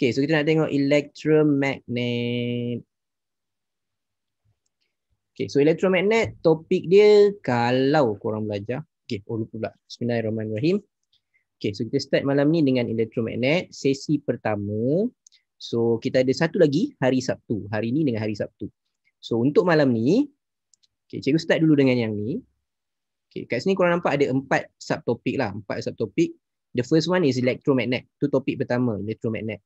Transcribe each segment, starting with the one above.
Okay, so kita nak tengok elektromagnet. Okay, so elektromagnet topik dia kalau korang belajar. Okay, oh lupa pula. Bismillahirrahmanirrahim. Okay, so kita start malam ni dengan elektromagnet Sesi pertama. So, kita ada satu lagi hari Sabtu. Hari ni dengan hari Sabtu. So, untuk malam ni. Okay, cikgu start dulu dengan yang ni. Okay, kat sini korang nampak ada empat subtopik lah. Empat subtopik. The first one is electromagnet. tu topik pertama, electromagnet.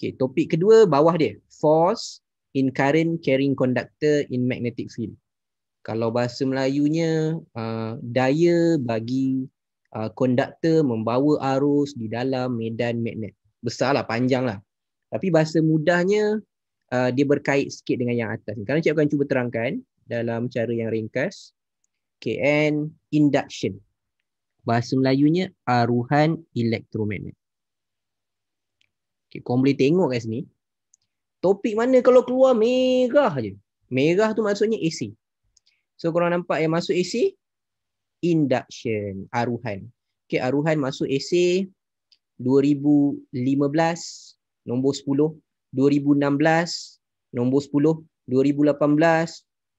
Okay, topik kedua bawah dia. Force in current carrying conductor in magnetic field. Kalau bahasa Melayunya, uh, daya bagi konduktor uh, membawa arus di dalam medan magnet. Besarlah, panjanglah. Tapi bahasa mudahnya, uh, dia berkait sikit dengan yang atas. Kerana saya akan cuba terangkan dalam cara yang ringkas. Okay, and induction. Bahasa Melayunya, aruhan elektromagnet. Okay, korang boleh tengok kat sini. Topik mana kalau keluar merah je. Merah tu maksudnya AC. So korang nampak yang masuk AC? Induction. Aruhan. Okay, aruhan masuk AC 2015 nombor 10. 2016 nombor 10. 2018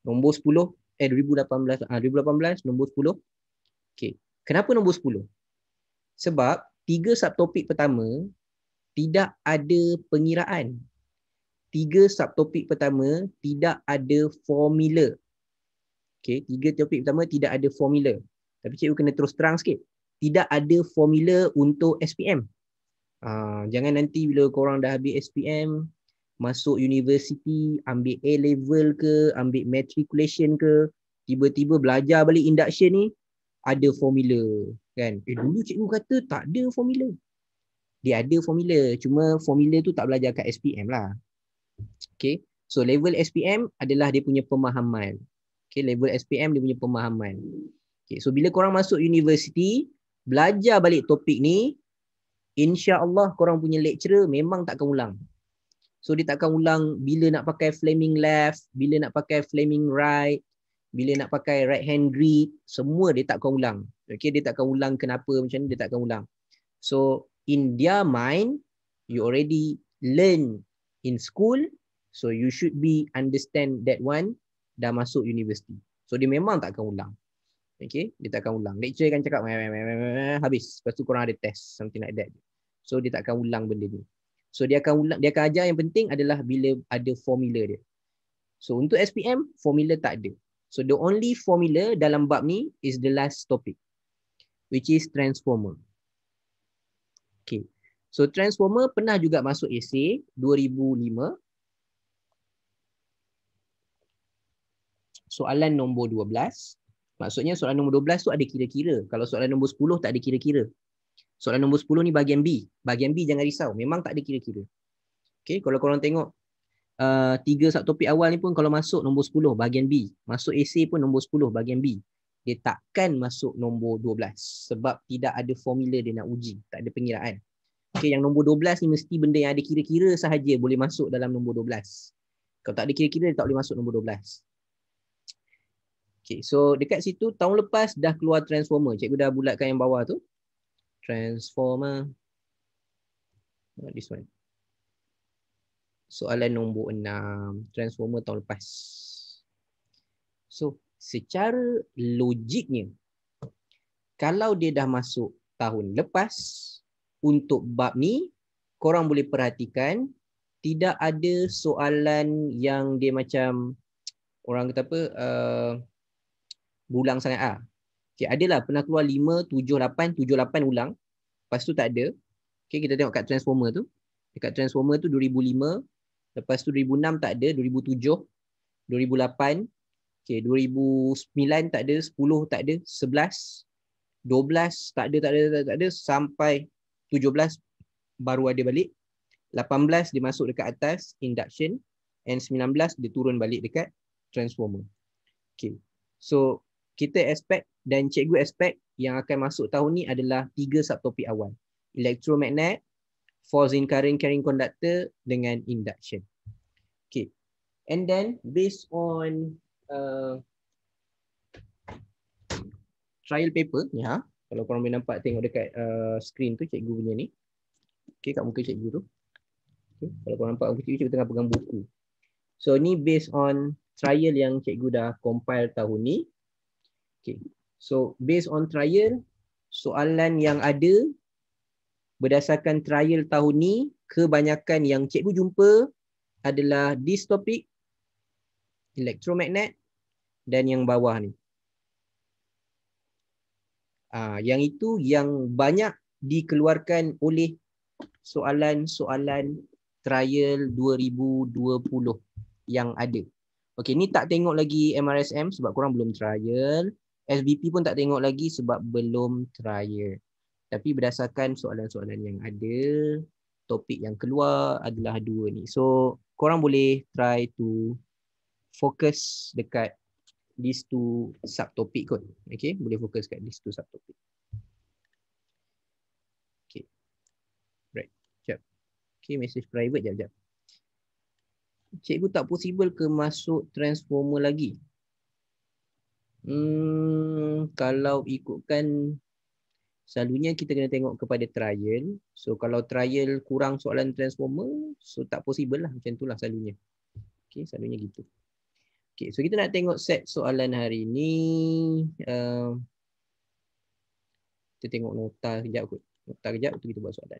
nombor 10. Eh, 2018. Ah, 2018 nombor 10. Okay. Kenapa nombor 10? Sebab tiga subtopik pertama tidak ada pengiraan. Tiga subtopik pertama tidak ada formula. Okay, tiga topik pertama tidak ada formula. Tapi cikgu kena terus terang sikit. Tidak ada formula untuk SPM. Uh, ah, jangan nanti bila korang dah habis SPM, masuk universiti, ambil A-level ke, ambil matriculation ke, tiba-tiba belajar balik induction ni, ada formula. Kan? Eh, dulu cikgu kata tak ada formula dia ada formula cuma formula tu tak belajar kat SPM lah okay so level SPM adalah dia punya pemahaman okay level SPM dia punya pemahaman okay so bila korang masuk universiti belajar balik topik ni insya Allah korang punya lecturer memang takkan ulang so dia takkan ulang bila nak pakai flaming left bila nak pakai flaming right bila nak pakai right hand grip, semua dia takkan ulang okey dia takkan ulang kenapa macam ni dia takkan ulang so in their mind, you already learn in school, so you should be understand that one dah masuk university. So dia memang tak akan ulang. Okay, dia tak akan ulang. Lecture akan cakap habis. Lepas tu korang ada test, something like that. So dia tak akan ulang benda ni. So dia akan ulang, dia akan ajar yang penting adalah bila ada formula dia. So untuk SPM, formula tak ada. So the only formula dalam bab ni is the last topic which is transformer. Okay. So transformer pernah juga masuk essay 2005. Soalan nombor 12. Maksudnya soalan nombor 12 tu ada kira-kira. Kalau soalan nombor 10 tak ada kira-kira. Soalan nombor 10 ni bahagian B. Bahagian B jangan risau. Memang tak ada kira-kira. Okay. Kalau korang tengok uh, tiga subtopik awal ni pun kalau masuk nombor 10 bahagian B. Masuk essay pun nombor 10 bahagian B dia takkan masuk nombor 12 sebab tidak ada formula dia nak uji, tak ada pengiraan. Okay, yang nombor 12 ni mesti benda yang ada kira-kira sahaja boleh masuk dalam nombor 12. Kalau tak ada kira-kira, dia tak boleh masuk nombor 12. Okay, so dekat situ, tahun lepas dah keluar transformer. Cikgu dah bulatkan yang bawah tu. Transformer. This one. Soalan nombor 6. Transformer tahun lepas. So, secara logiknya kalau dia dah masuk tahun lepas untuk bab ni korang boleh perhatikan tidak ada soalan yang dia macam orang kata apa uh, bulang uh, sangat ah okey adalah pernah keluar 5 7 8 78 ulang lepas tu tak ada okey kita tengok kat transformer tu dekat transformer tu 2005 lepas tu 2006 tak ada 2007 2008 Okay, 2009 tak ada, 10 tak ada, 11, 12 tak ada, tak ada, tak ada, tak ada sampai 17 baru ada balik. 18 dia masuk dekat atas induction and 19 dia turun balik dekat transformer. Okay. So kita expect dan cikgu expect yang akan masuk tahun ni adalah tiga subtopik awal. Electromagnet, force in current carrying conductor dengan induction. Okay. And then based on uh, trial paper ni ha. Ya. Kalau korang boleh nampak tengok dekat uh, screen tu cikgu punya ni. Okey kat muka cikgu tu. Okay. Kalau korang nampak muka cikgu, cikgu tengah pegang buku. So ni based on trial yang cikgu dah compile tahun ni. Okay. So based on trial, soalan yang ada berdasarkan trial tahun ni, kebanyakan yang cikgu jumpa adalah this topic, electromagnet, dan yang bawah ni. Uh, yang itu yang banyak dikeluarkan oleh soalan-soalan trial 2020 yang ada. Okey, ni tak tengok lagi MRSM sebab kurang belum trial. SBP pun tak tengok lagi sebab belum trial. Tapi berdasarkan soalan-soalan yang ada, topik yang keluar adalah dua ni. So, korang boleh try to focus dekat these two subtopic, kot. Okay, boleh fokus kat these two subtopic. Okay. Right. Sekejap. Okay, message private sekejap. Cikgu tak possible ke masuk transformer lagi? Hmm, kalau ikutkan selalunya kita kena tengok kepada trial. So kalau trial kurang soalan transformer, so tak possible lah macam itulah selalunya. Okay, selalunya gitu. Okay, so kita nak tengok set soalan hari ini. Uh, ehm, kita tengok nota kejap kot. Nota kejap, tu kita buat soalan.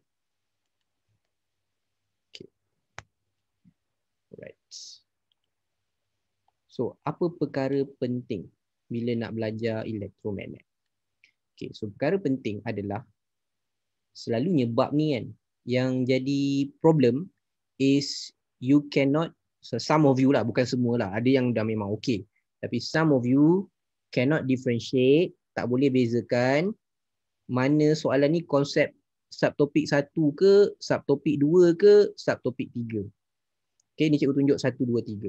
Okay. Alright. So, apa perkara penting bila nak belajar elektromagnet? Okay, so perkara penting adalah selalunya bab ni kan yang jadi problem is you cannot so some of you lah bukan semua lah ada yang dah memang okay tapi some of you cannot differentiate tak boleh bezakan mana soalan ni konsep subtopik satu ke subtopik dua ke subtopik tiga. Okay, ni cikgu tunjuk satu dua tiga.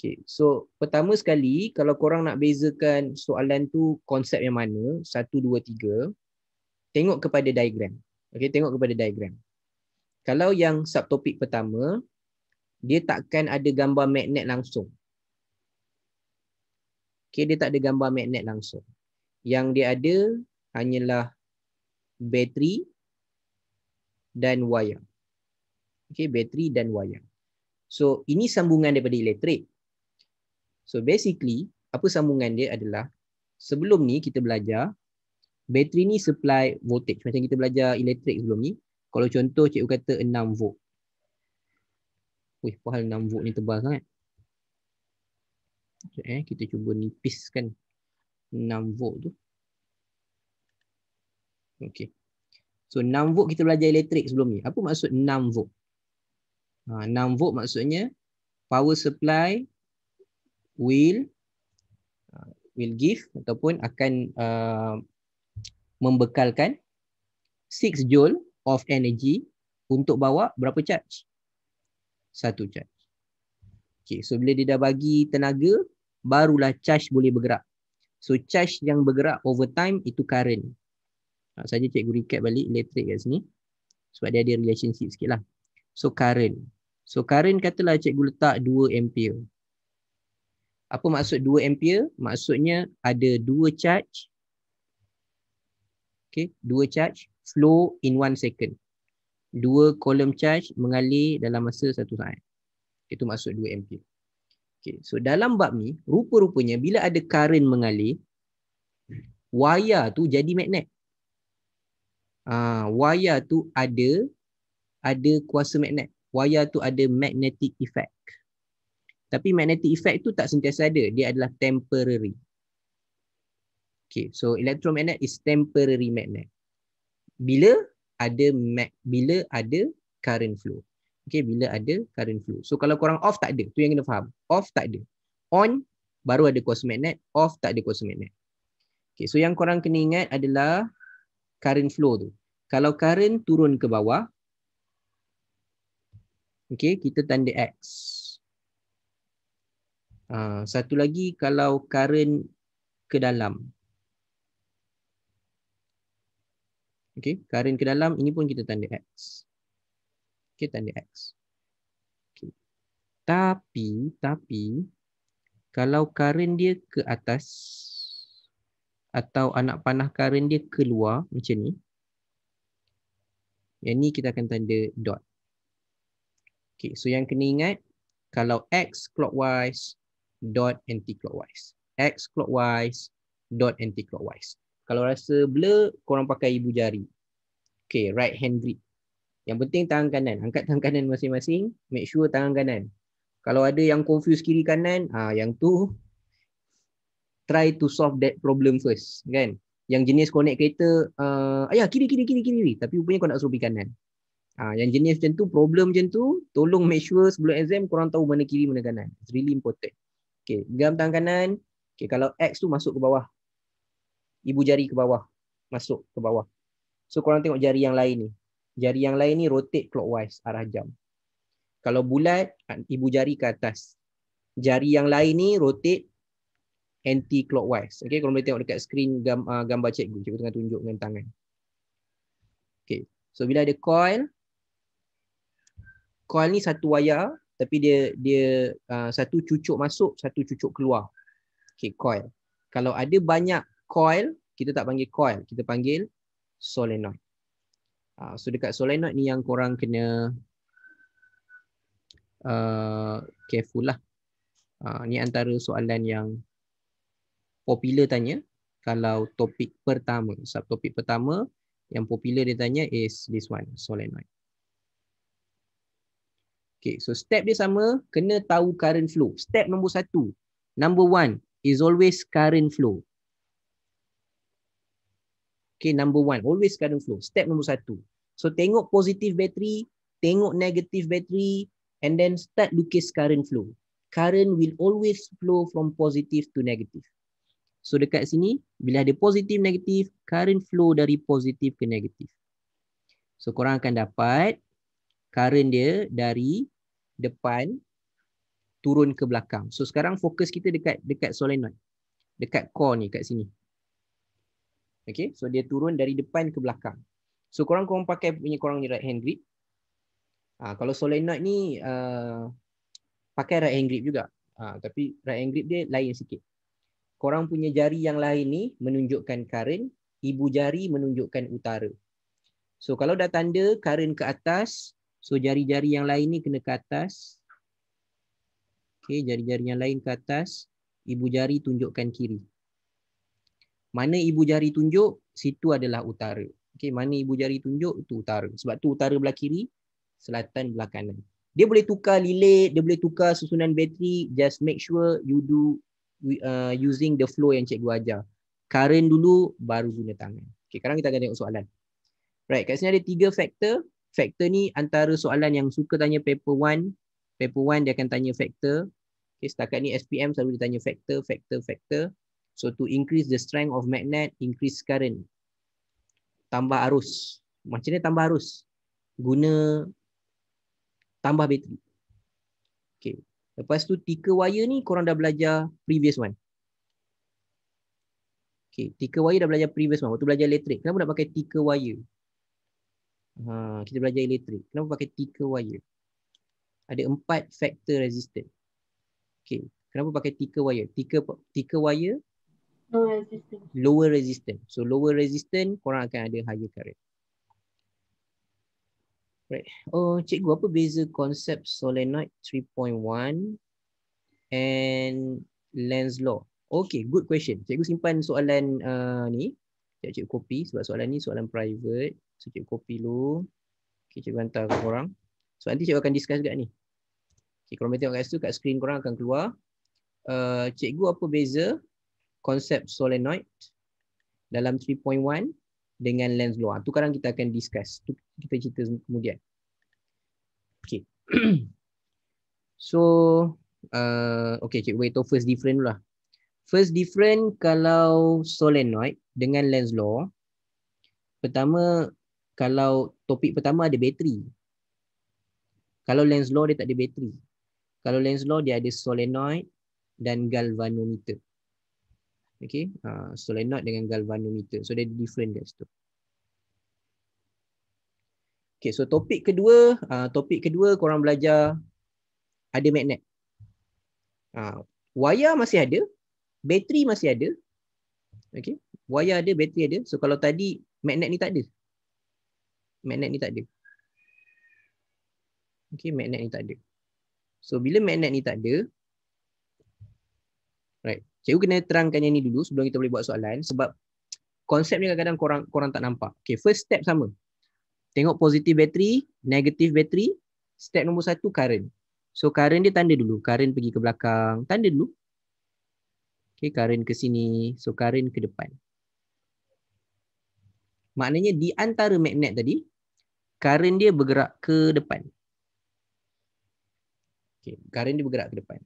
Okay. So pertama sekali kalau korang nak bezakan soalan tu konsep yang mana Satu, dua, tiga Tengok kepada diagram Okay, tengok kepada diagram Kalau yang subtopik pertama dia takkan ada gambar magnet langsung. Okay, dia tak ada gambar magnet langsung. Yang dia ada hanyalah bateri dan wayar. Okay, bateri dan wayar. So, ini sambungan daripada elektrik. So, basically, apa sambungan dia adalah sebelum ni kita belajar bateri ni supply voltage. Macam kita belajar elektrik sebelum ni. Kalau contoh cikgu kata 6 volt. Wih, pahal 6 volt ni tebal sangat. Sekejap eh, kita cuba nipiskan 6 volt tu. Okay. So 6 volt kita belajar elektrik sebelum ni. Apa maksud 6 volt? Ha, 6 volt maksudnya power supply will ha, will give ataupun akan uh, membekalkan 6 joule of energy untuk bawa berapa charge? satu charge. Okay, so bila dia dah bagi tenaga, barulah charge boleh bergerak. So charge yang bergerak over time itu current. Ha, saja cikgu recap balik elektrik kat sini. Sebab dia ada relationship sikit lah. So current. So current katalah cikgu letak 2 ampere. Apa maksud 2 ampere? Maksudnya ada 2 charge. Okay, 2 charge flow in 1 second dua kolom charge mengalir dalam masa satu saat. Itu maksud 2 ampere. Okay. So dalam bab ni, rupa-rupanya bila ada current mengalir, wire tu jadi magnet. Uh, wire tu ada ada kuasa magnet. Wire tu ada magnetic effect. Tapi magnetic effect tu tak sentiasa ada. Dia adalah temporary. Okay, so electromagnet is temporary magnet. Bila ada mag, bila ada current flow. Okay, bila ada current flow. So kalau korang off tak ada, tu yang kena faham. Off tak ada. On, baru ada cross magnet. Off, tak ada cross magnet. Okay, so yang korang kena ingat adalah current flow tu. Kalau current turun ke bawah, okay, kita tanda X. Uh, satu lagi, kalau current ke dalam, Okey, current ke dalam ini pun kita tanda x. Okey, tanda x. Okey. Tapi, tapi kalau current dia ke atas atau anak panah current dia keluar macam ni. Yang ni kita akan tanda dot. Okey, so yang kena ingat kalau x clockwise dot anti clockwise. X clockwise dot anti clockwise. Kalau rasa blur, korang pakai ibu jari. Okay, right hand grip. Yang penting tangan kanan. Angkat tangan kanan masing-masing. Make sure tangan kanan. Kalau ada yang confuse kiri kanan, ah yang tu try to solve that problem first, kan? Yang jenis connect kereta, uh, ayah kiri, kiri, kiri, kiri. Tapi rupanya kau nak suruh pergi kanan. Ha, yang jenis macam tu, problem macam tu, tolong make sure sebelum exam korang tahu mana kiri, mana kanan. It's really important. Okay, gam tangan kanan. Okay, kalau X tu masuk ke bawah ibu jari ke bawah masuk ke bawah so korang tengok jari yang lain ni jari yang lain ni rotate clockwise arah jam kalau bulat ibu jari ke atas jari yang lain ni rotate anti clockwise okey korang boleh tengok dekat screen ah, gambar cikgu cikgu tengah tunjuk dengan tangan okey so bila ada coil coil ni satu wayar tapi dia dia uh, satu cucuk masuk satu cucuk keluar okey coil kalau ada banyak coil kita tak panggil coil kita panggil solenoid uh, so dekat solenoid ni yang korang kena uh, careful lah uh, ni antara soalan yang popular tanya kalau topik pertama subtopik pertama yang popular dia tanya is this one solenoid Okay, so step dia sama, kena tahu current flow. Step nombor satu. Number one is always current flow. Okay, number one. Always current flow. Step number satu. So, tengok positive battery. Tengok negative battery. And then start lukis current flow. Current will always flow from positive to negative. So, dekat sini. Bila ada positive, negative. Current flow dari positive ke negative. So, korang akan dapat. Current dia dari depan turun ke belakang. So sekarang fokus kita dekat dekat solenoid. Dekat core ni kat sini. Okay, so dia turun dari depan ke belakang. So korang korang pakai punya korang ni right hand grip. Ha, kalau solenoid ni uh, pakai right hand grip juga. Ha, tapi right hand grip dia lain sikit. Korang punya jari yang lain ni menunjukkan current. Ibu jari menunjukkan utara. So kalau dah tanda current ke atas. So jari-jari yang lain ni kena ke atas. Okay, jari-jari yang lain ke atas. Ibu jari tunjukkan kiri mana ibu jari tunjuk situ adalah utara Okay, mana ibu jari tunjuk itu utara sebab tu utara belah kiri selatan belah kanan dia boleh tukar lilit dia boleh tukar susunan bateri just make sure you do uh, using the flow yang cikgu ajar current dulu baru guna tangan Okay, sekarang kita akan tengok soalan right kat sini ada tiga faktor faktor ni antara soalan yang suka tanya paper one, paper one dia akan tanya faktor Okay, setakat ni SPM selalu dia tanya faktor faktor faktor So to increase the strength of magnet, increase current. Tambah arus. Macam ni tambah arus? Guna tambah bateri. Okay. Lepas tu tiga wire ni korang dah belajar previous one. Okay. Tiga wire dah belajar previous one. Waktu belajar elektrik. Kenapa nak pakai tiga wire? Ha, kita belajar elektrik. Kenapa pakai tiga wire? Ada empat factor resistor. Okay. Kenapa pakai tiga wire? Tiga, tiga wire lower resistance so lower resistance korang akan ada higher current right oh cikgu apa beza konsep solenoid 3.1 and lens law okay good question cikgu simpan soalan uh, ni cikgu, cikgu copy sebab soalan ni soalan private so cikgu copy dulu okay cikgu hantar ke korang so nanti cikgu akan discuss dekat ni okay korang boleh tengok kat situ kat screen korang akan keluar uh, cikgu apa beza konsep solenoid dalam 3.1 dengan lens luar. Tu sekarang kita akan discuss. Tu kita cerita kemudian. Okay. so, uh, okay, okay, wait, first different lah. First different kalau solenoid dengan lens law. Pertama, kalau topik pertama ada bateri. Kalau lens law dia tak ada bateri. Kalau lens law dia ada solenoid dan galvanometer okay, uh, solenoid dengan galvanometer. So, they're different kat situ. Okay, so topik kedua, uh, topik kedua korang belajar ada magnet. Uh, wire masih ada, bateri masih ada. Okay, wire ada, bateri ada. So, kalau tadi magnet ni tak ada. Magnet ni tak ada. Okay, magnet ni tak ada. So, bila magnet ni tak ada, right, Cikgu kena terangkan yang ni dulu sebelum kita boleh buat soalan sebab konsep ni kadang-kadang korang, korang tak nampak. Okay, first step sama. Tengok positif bateri, negatif bateri. Step nombor satu, current. So current dia tanda dulu. Current pergi ke belakang. Tanda dulu. Okay, current ke sini. So current ke depan. Maknanya di antara magnet tadi, current dia bergerak ke depan. Okay, current dia bergerak ke depan.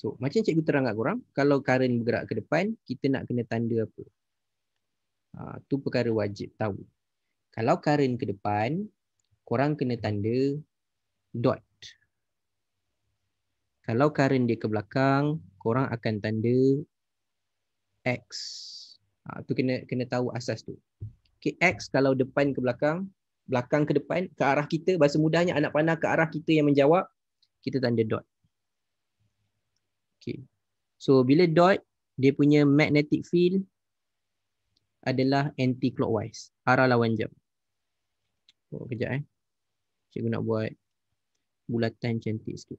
So macam cikgu terang kat korang, kalau current bergerak ke depan, kita nak kena tanda apa? Ha, tu perkara wajib tahu. Kalau current ke depan, korang kena tanda dot. Kalau current dia ke belakang, korang akan tanda X. Ha, tu kena kena tahu asas tu. Okay, X kalau depan ke belakang, belakang ke depan, ke arah kita, bahasa mudahnya anak panah ke arah kita yang menjawab, kita tanda dot. Okay. So bila dot dia punya magnetic field adalah anti clockwise, arah lawan jam. Oh kejap eh. Cikgu nak buat bulatan cantik sikit.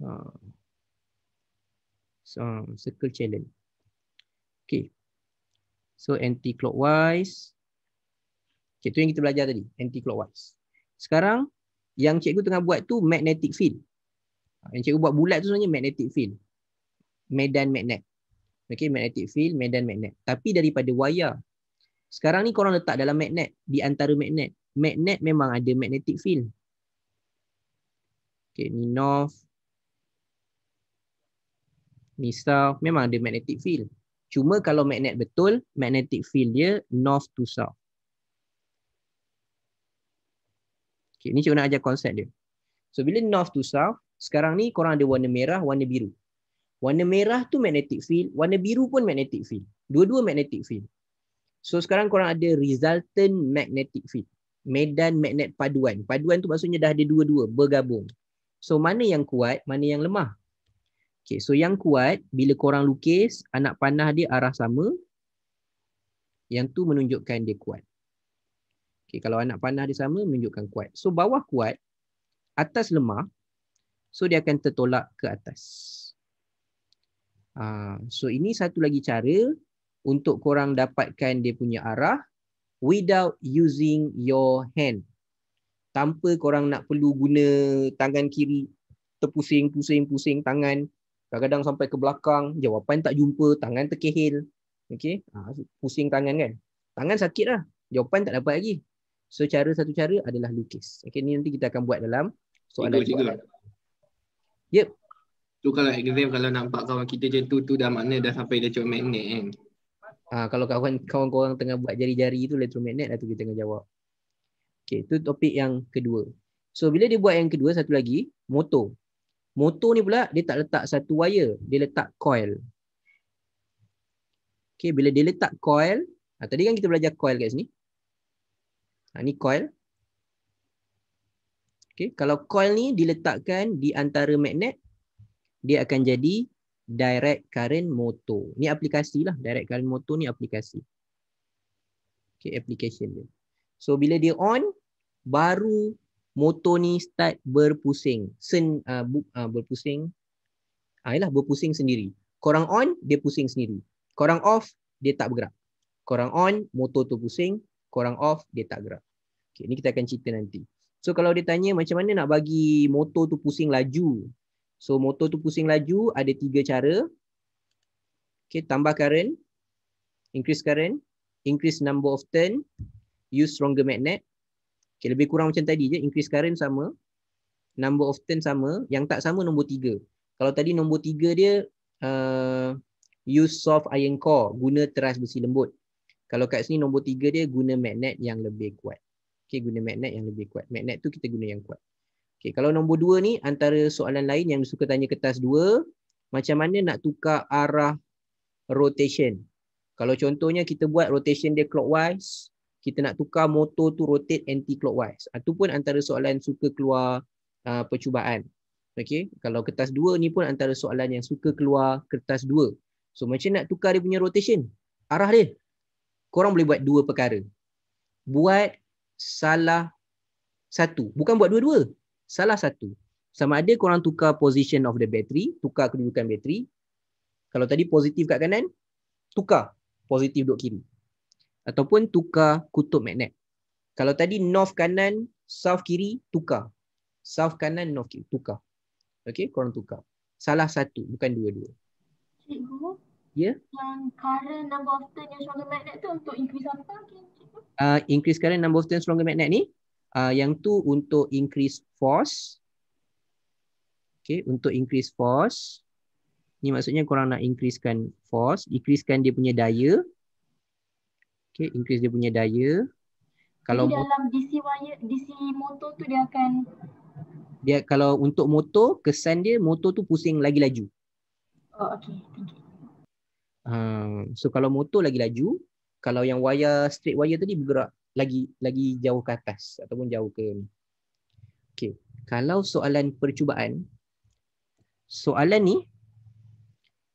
Ha. So circle challenge. Okay. So anti clockwise. Okay, tu yang kita belajar tadi, anti clockwise. Sekarang yang cikgu tengah buat tu magnetic field. Ha, yang cikgu buat bulat tu sebenarnya magnetic field. Medan magnet. Okay, magnetic field, medan magnet. Tapi daripada wayar. Sekarang ni korang letak dalam magnet. Di antara magnet. Magnet memang ada magnetic field. Okay, ni north. Ni south. Memang ada magnetic field. Cuma kalau magnet betul, magnetic field dia north to south. Okay, ni cikgu nak ajar konsep dia. So bila north to south, sekarang ni korang ada warna merah, warna biru. Warna merah tu magnetic field, warna biru pun magnetic field. Dua-dua magnetic field. So sekarang korang ada resultant magnetic field. Medan magnet paduan. Paduan tu maksudnya dah ada dua-dua bergabung. So mana yang kuat, mana yang lemah. Okay, so yang kuat bila korang lukis anak panah dia arah sama. Yang tu menunjukkan dia kuat. Okay, kalau anak panah dia sama menunjukkan kuat. So bawah kuat, atas lemah, So dia akan tertolak ke atas. Uh, so ini satu lagi cara untuk korang dapatkan dia punya arah without using your hand. Tanpa korang nak perlu guna tangan kiri terpusing-pusing-pusing tangan kadang-kadang sampai ke belakang jawapan tak jumpa tangan terkehil okey uh, pusing tangan kan tangan sakit lah jawapan tak dapat lagi so satu cara adalah lukis okey ni nanti kita akan buat dalam soalan Soalan. Yep. Tu kalau exam kalau nampak kawan kita macam tu tu dah makna dah sampai electro magnet kan. Ah kalau kawan kawan korang tengah buat jari-jari tu electro magnet atau lah kita tengah jawab. Okay, tu topik yang kedua. So bila dia buat yang kedua satu lagi, motor. Motor ni pula dia tak letak satu wire, dia letak coil. Okay, bila dia letak coil, ah, tadi kan kita belajar coil kat sini. Ah, ni coil, Okay, kalau coil ni diletakkan di antara magnet, dia akan jadi direct current motor. Ni aplikasi lah. Direct current motor ni aplikasi. Okay, application dia. So, bila dia on, baru motor ni start berpusing. Sen, uh, bu, uh, berpusing. Ayolah, ah, berpusing sendiri. Korang on, dia pusing sendiri. Korang off, dia tak bergerak. Korang on, motor tu pusing. Korang off, dia tak gerak. Okay, ni kita akan cerita nanti. So kalau dia tanya macam mana nak bagi motor tu pusing laju. So motor tu pusing laju ada tiga cara. Okay, tambah current, increase current, increase number of turn, use stronger magnet. Okay, lebih kurang macam tadi je, increase current sama, number of turn sama, yang tak sama nombor tiga. Kalau tadi nombor tiga dia uh, use soft iron core, guna teras besi lembut. Kalau kat sini nombor tiga dia guna magnet yang lebih kuat. Okay, guna magnet yang lebih kuat. Magnet tu kita guna yang kuat. Okay, kalau nombor dua ni antara soalan lain yang suka tanya kertas dua, macam mana nak tukar arah rotation? Kalau contohnya kita buat rotation dia clockwise, kita nak tukar motor tu rotate anti-clockwise. Itu ah, pun antara soalan suka keluar uh, percubaan. Okay. Kalau kertas dua ni pun antara soalan yang suka keluar kertas dua. So macam nak tukar dia punya rotation? Arah dia? Korang boleh buat dua perkara. Buat salah satu. Bukan buat dua-dua. Salah satu. Sama ada korang tukar position of the battery, tukar kedudukan battery. Kalau tadi positif kat kanan, tukar positif duduk kiri. Ataupun tukar kutub magnet. Kalau tadi north kanan, south kiri, tukar. South kanan, north kiri, tukar. Okay, korang tukar. Salah satu, bukan dua-dua. Cikgu, yeah? yang current number of turn yang stronger magnet tu untuk increase apa? uh, increase current number of turns stronger magnet ni uh, yang tu untuk increase force okay, untuk increase force ni maksudnya korang nak increasekan force increasekan dia punya daya okay, increase dia punya daya kalau dalam DC wire DC motor tu dia akan dia kalau untuk motor kesan dia motor tu pusing lagi laju oh okey thank you uh, so kalau motor lagi laju kalau yang wire straight wire tadi bergerak lagi lagi jauh ke atas ataupun jauh ke ni. Okay. Kalau soalan percubaan, soalan ni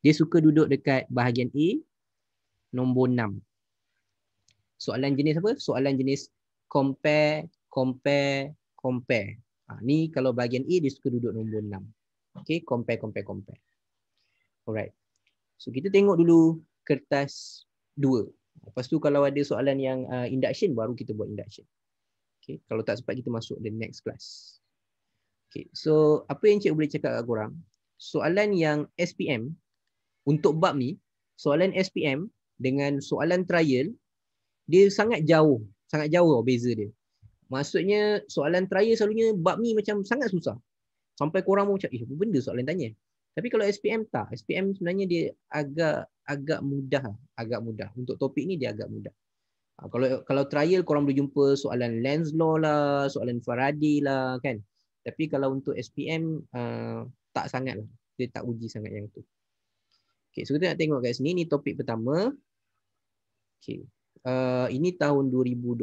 dia suka duduk dekat bahagian A nombor 6. Soalan jenis apa? Soalan jenis compare, compare, compare. Ha, ni kalau bahagian A dia suka duduk nombor 6. Okay, compare, compare, compare. Alright. So kita tengok dulu kertas Lepas tu kalau ada soalan yang uh, induction baru kita buat induction. Okay. Kalau tak sempat kita masuk the next class. Okay. So apa yang cikgu boleh cakap kat korang? Soalan yang SPM untuk bab ni, soalan SPM dengan soalan trial dia sangat jauh, sangat jauh oh, beza dia. Maksudnya soalan trial selalunya bab ni macam sangat susah. Sampai korang pun macam, eh apa benda soalan tanya? Tapi kalau SPM tak, SPM sebenarnya dia agak agak mudah, lah. agak mudah. Untuk topik ni dia agak mudah. Ha, kalau kalau trial korang boleh jumpa soalan lens law lah, soalan Faraday lah kan. Tapi kalau untuk SPM uh, ha, tak sangat lah. Dia tak uji sangat yang tu. Okay, so kita nak tengok kat sini. Ni topik pertama. Okay. Uh, ha, ini tahun 2012.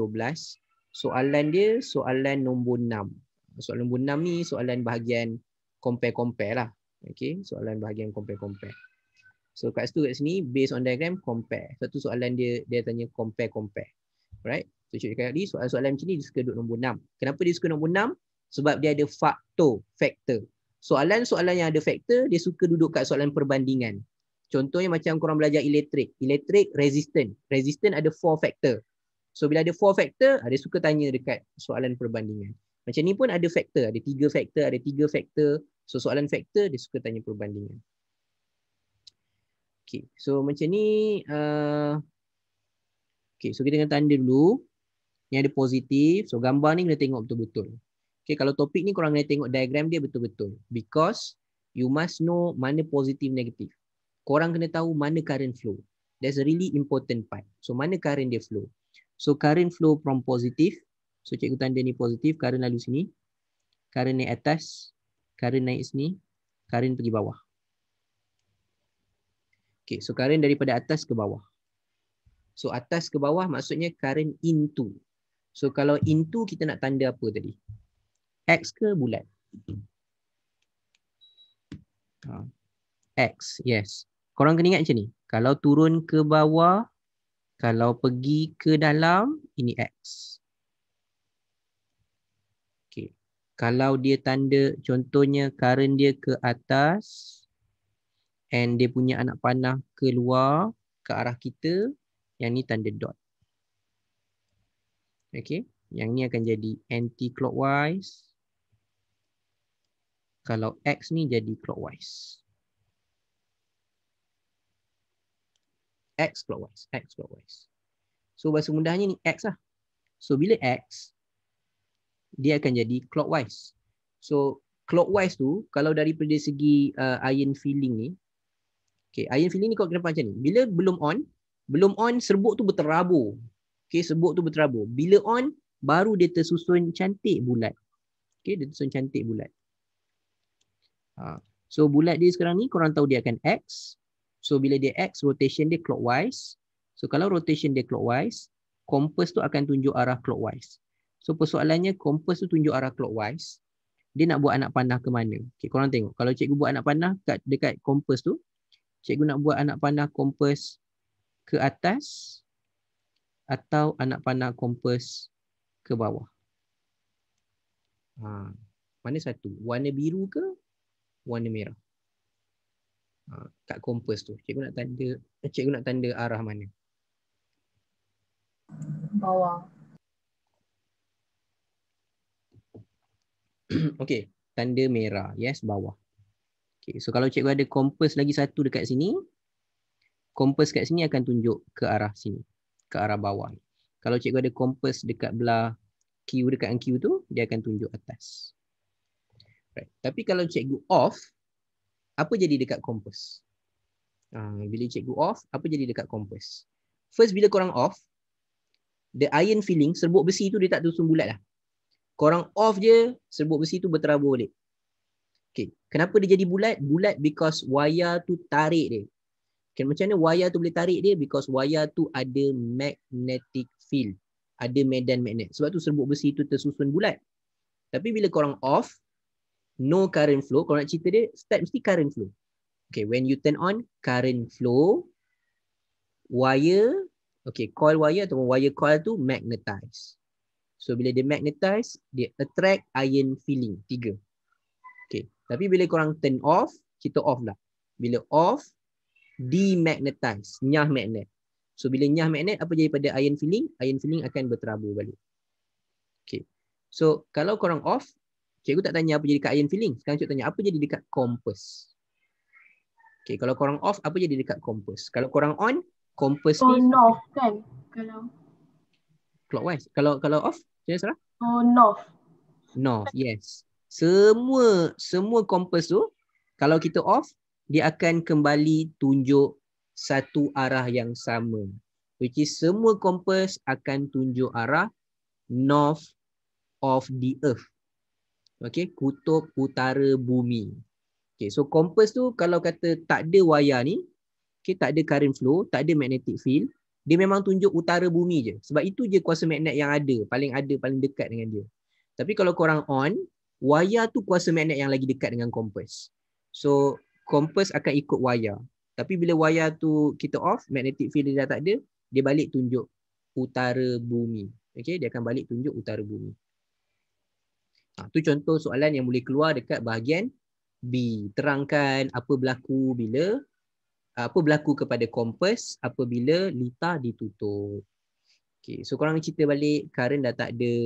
Soalan dia soalan nombor 6. Soalan nombor 6 ni soalan bahagian compare-compare lah. Okay, soalan bahagian compare-compare. So kat situ kat sini, based on diagram, compare. Satu soalan dia dia tanya compare-compare. Right? So cik cakap tadi, soalan-soalan macam ni dia suka duduk nombor 6. Kenapa dia suka nombor 6? Sebab dia ada faktor, factor. Soalan-soalan yang ada factor, dia suka duduk kat soalan perbandingan. Contohnya macam korang belajar elektrik. Elektrik, resistant. Resistant ada four factor. So bila ada four factor, dia suka tanya dekat soalan perbandingan. Macam ni pun ada factor. Ada tiga factor, ada tiga factor. So soalan faktor dia suka tanya perbandingan. Okay, so macam ni. Uh, okay, so kita kena tanda dulu. Ni ada positif. So gambar ni kena tengok betul-betul. Okay, kalau topik ni korang kena tengok diagram dia betul-betul. Because you must know mana positif negatif. Korang kena tahu mana current flow. That's a really important part. So mana current dia flow. So current flow from positive. So cikgu tanda ni positif. Current lalu sini. Current ni atas. Karin naik sini, Karin pergi bawah. Okay, so Karin daripada atas ke bawah. So atas ke bawah maksudnya Karin into. So kalau into kita nak tanda apa tadi? X ke bulat? Ha. X, yes. Korang kena ingat macam ni. Kalau turun ke bawah, kalau pergi ke dalam, ini X. kalau dia tanda contohnya current dia ke atas and dia punya anak panah keluar ke arah kita yang ni tanda dot Okay, yang ni akan jadi anti clockwise kalau x ni jadi clockwise x clockwise x clockwise so bahasa mudahnya ni x lah so bila x dia akan jadi clockwise. So clockwise tu kalau daripada segi uh, iron filling ni okey iron filling ni kau kena macam ni. Bila belum on, belum on serbuk tu berterabur. Okey serbuk tu berterabur. Bila on baru dia tersusun cantik bulat. Okey dia tersusun cantik bulat. Ha. so bulat dia sekarang ni korang tahu dia akan x. So bila dia x rotation dia clockwise. So kalau rotation dia clockwise, compass tu akan tunjuk arah clockwise. So persoalannya kompas tu tunjuk arah clockwise. Dia nak buat anak panah ke mana? Okay, korang tengok. Kalau cikgu buat anak panah dekat, dekat kompas tu, cikgu nak buat anak panah kompas ke atas atau anak panah kompas ke bawah? Ha, mana satu? Warna biru ke warna merah? Ha, kat kompas tu. Cikgu nak tanda, cikgu nak tanda arah mana? Bawah. okay, tanda merah. Yes, bawah. Okay, so kalau cikgu ada kompas lagi satu dekat sini, kompas kat sini akan tunjuk ke arah sini, ke arah bawah. Kalau cikgu ada kompas dekat belah Q dekat Q tu, dia akan tunjuk atas. Right. Tapi kalau cikgu off, apa jadi dekat kompas? Uh, ah, bila cikgu off, apa jadi dekat kompas? First, bila korang off, the iron filling, serbuk besi tu dia tak tusun bulat lah. Korang off je, serbuk besi tu berterabur balik. Okay. Kenapa dia jadi bulat? Bulat because wire tu tarik dia. Okay. Macam mana wire tu boleh tarik dia? Because wire tu ada magnetic field. Ada medan magnet. Sebab tu serbuk besi tu tersusun bulat. Tapi bila korang off, no current flow, korang nak cerita dia, start mesti current flow. Okay, when you turn on current flow, wire, okay, coil wire atau wire coil tu magnetize. So bila dia magnetize, dia attract iron filling. Tiga. Okay. Tapi bila korang turn off, kita off lah. Bila off, demagnetize. Nyah magnet. So bila nyah magnet, apa jadi pada iron filling? Iron filling akan berterabur balik. Okay. So kalau korang off, cikgu tak tanya apa jadi dekat iron filling. Sekarang cikgu tanya apa jadi dekat kompas. Okay. Kalau korang off, apa jadi dekat kompas. Kalau korang on, kompas ni. On off kan? Kalau clockwise. Kalau kalau off? Macam mana Sarah? To north. North, yes. Semua semua kompas tu, kalau kita off, dia akan kembali tunjuk satu arah yang sama. Which is semua kompas akan tunjuk arah north of the earth. Okay, kutub utara bumi. Okay, so kompas tu kalau kata tak ada wayar ni, okay, tak ada current flow, tak ada magnetic field, dia memang tunjuk utara bumi je sebab itu je kuasa magnet yang ada paling ada paling dekat dengan dia tapi kalau korang on waya tu kuasa magnet yang lagi dekat dengan kompas so kompas akan ikut waya tapi bila waya tu kita off magnetic field dia dah tak ada dia balik tunjuk utara bumi Okay, dia akan balik tunjuk utara bumi ha, tu contoh soalan yang boleh keluar dekat bahagian B terangkan apa berlaku bila apa berlaku kepada kompas apabila lita ditutup. Okay, so korang cerita balik current dah tak ada.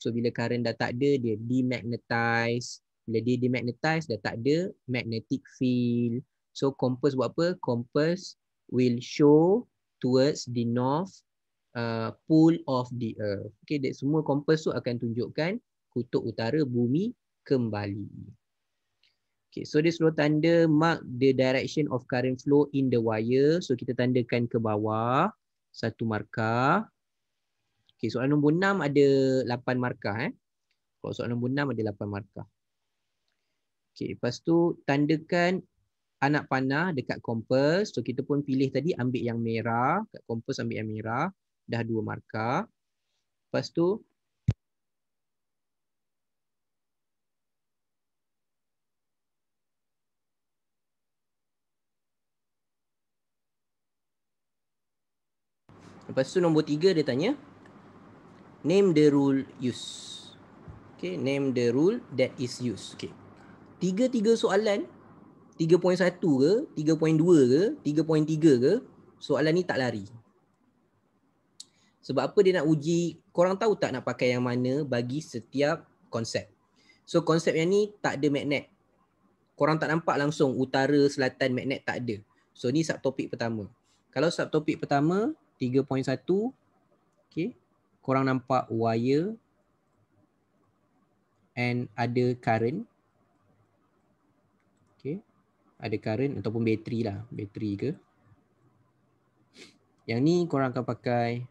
So bila current dah tak ada, dia demagnetize. Bila dia demagnetize, dah tak ada magnetic field. So kompas buat apa? Kompas will show towards the north uh, pole of the earth. Okay, semua kompas tu akan tunjukkan kutub utara bumi kembali. Okay, so dia suruh tanda mark the direction of current flow in the wire. So kita tandakan ke bawah satu markah. Okay, soalan nombor 6 ada 8 markah eh. Kalau soalan nombor 6 ada 8 markah. Okay, lepas tu tandakan anak panah dekat kompas. So kita pun pilih tadi ambil yang merah. Kat kompas ambil yang merah. Dah dua markah. Lepas tu Lepas tu nombor tiga dia tanya Name the rule use Okay, name the rule that is used Okay, tiga-tiga soalan 3.1 ke, 3.2 ke, 3.3 ke Soalan ni tak lari Sebab apa dia nak uji Korang tahu tak nak pakai yang mana bagi setiap konsep So konsep yang ni tak ada magnet Korang tak nampak langsung utara, selatan, magnet tak ada So ni subtopik pertama Kalau subtopik pertama 3.1 okey korang nampak wire and ada current okey ada current ataupun bateri lah bateri ke yang ni korang akan pakai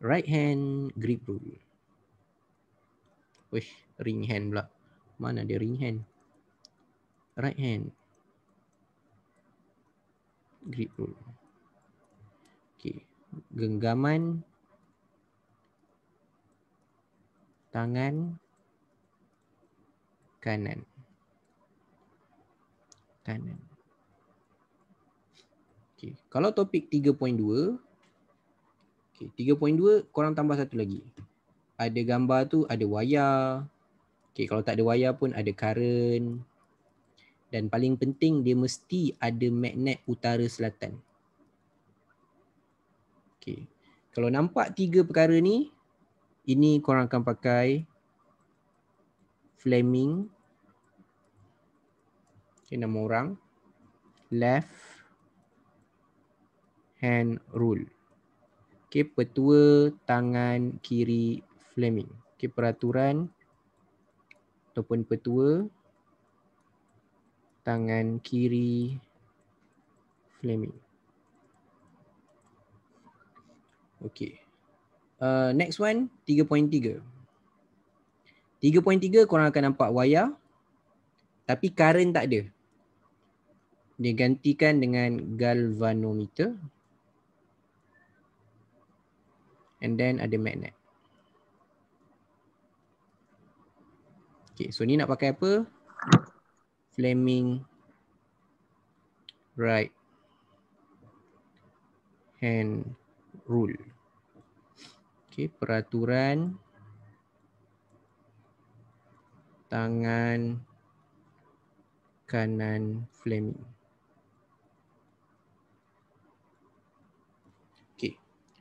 right hand grip rule wish ring hand pula mana dia ring hand right hand grip rule genggaman tangan kanan kanan okey kalau topik 3.2 okey 3.2 korang tambah satu lagi ada gambar tu ada wayar okey kalau tak ada wayar pun ada current dan paling penting dia mesti ada magnet utara selatan Okay. Kalau nampak tiga perkara ni, ini korang akan pakai Fleming. Okay, nama orang. Left hand rule. Okay, petua tangan kiri Fleming. Okay, peraturan ataupun petua tangan kiri Fleming. Okay. Uh, next one, 3.3. 3.3 korang akan nampak wayar tapi current tak ada. Dia gantikan dengan galvanometer. And then ada magnet. Okay, so ni nak pakai apa? Fleming right hand rule. Okey, peraturan tangan kanan Fleming. Okey.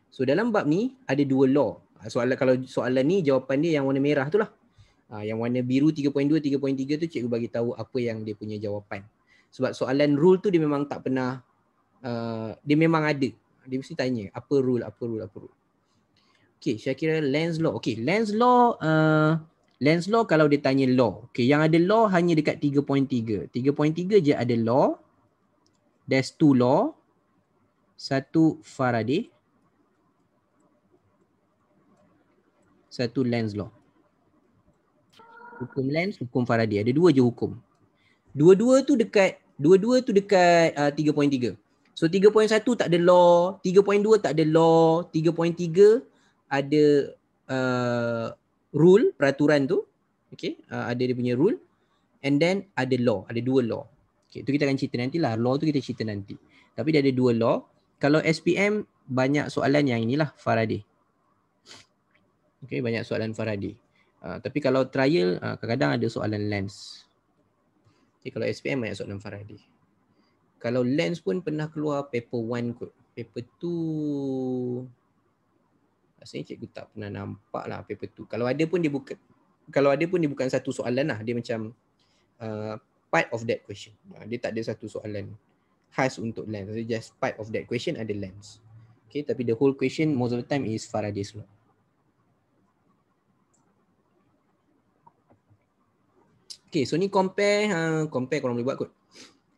So dalam bab ni ada dua law. Ah, soalan kalau soalan ni jawapan dia yang warna merah tu lah. Ah, yang warna biru 3.2 3.3 tu cikgu bagi tahu apa yang dia punya jawapan. Sebab soalan rule tu dia memang tak pernah uh, dia memang ada. Dia mesti tanya apa rule apa rule apa rule. Okay, saya kira lens law. Okay, lens law, uh, lens law kalau dia tanya law. Okay, yang ada law hanya dekat 3.3. 3.3 je ada law. There's two law. Satu Faraday. Satu lens law. Hukum lens, hukum Faraday. Ada dua je hukum. Dua-dua tu dekat dua-dua tu dekat uh, 3.3. So 3.1 tak ada law, 3.2 tak ada law, 3.3 ada uh, rule peraturan tu okey uh, ada dia punya rule and then ada law ada dua law okey tu kita akan cerita nanti lah law tu kita cerita nanti tapi dia ada dua law kalau SPM banyak soalan yang inilah Faraday okey banyak soalan Faraday uh, tapi kalau trial uh, kadang-kadang ada soalan lens okey kalau SPM banyak soalan Faraday kalau lens pun pernah keluar paper 1 paper 2 two rasanya cikgu tak pernah nampak lah paper tu. Kalau ada pun dia bukan kalau ada pun dia bukan satu soalan lah. Dia macam uh, part of that question. Uh, dia tak ada satu soalan khas untuk lens. So, just part of that question ada lens. Okay, tapi the whole question most of the time is Faraday's law. Okay, so ni compare, uh, compare korang boleh buat kot.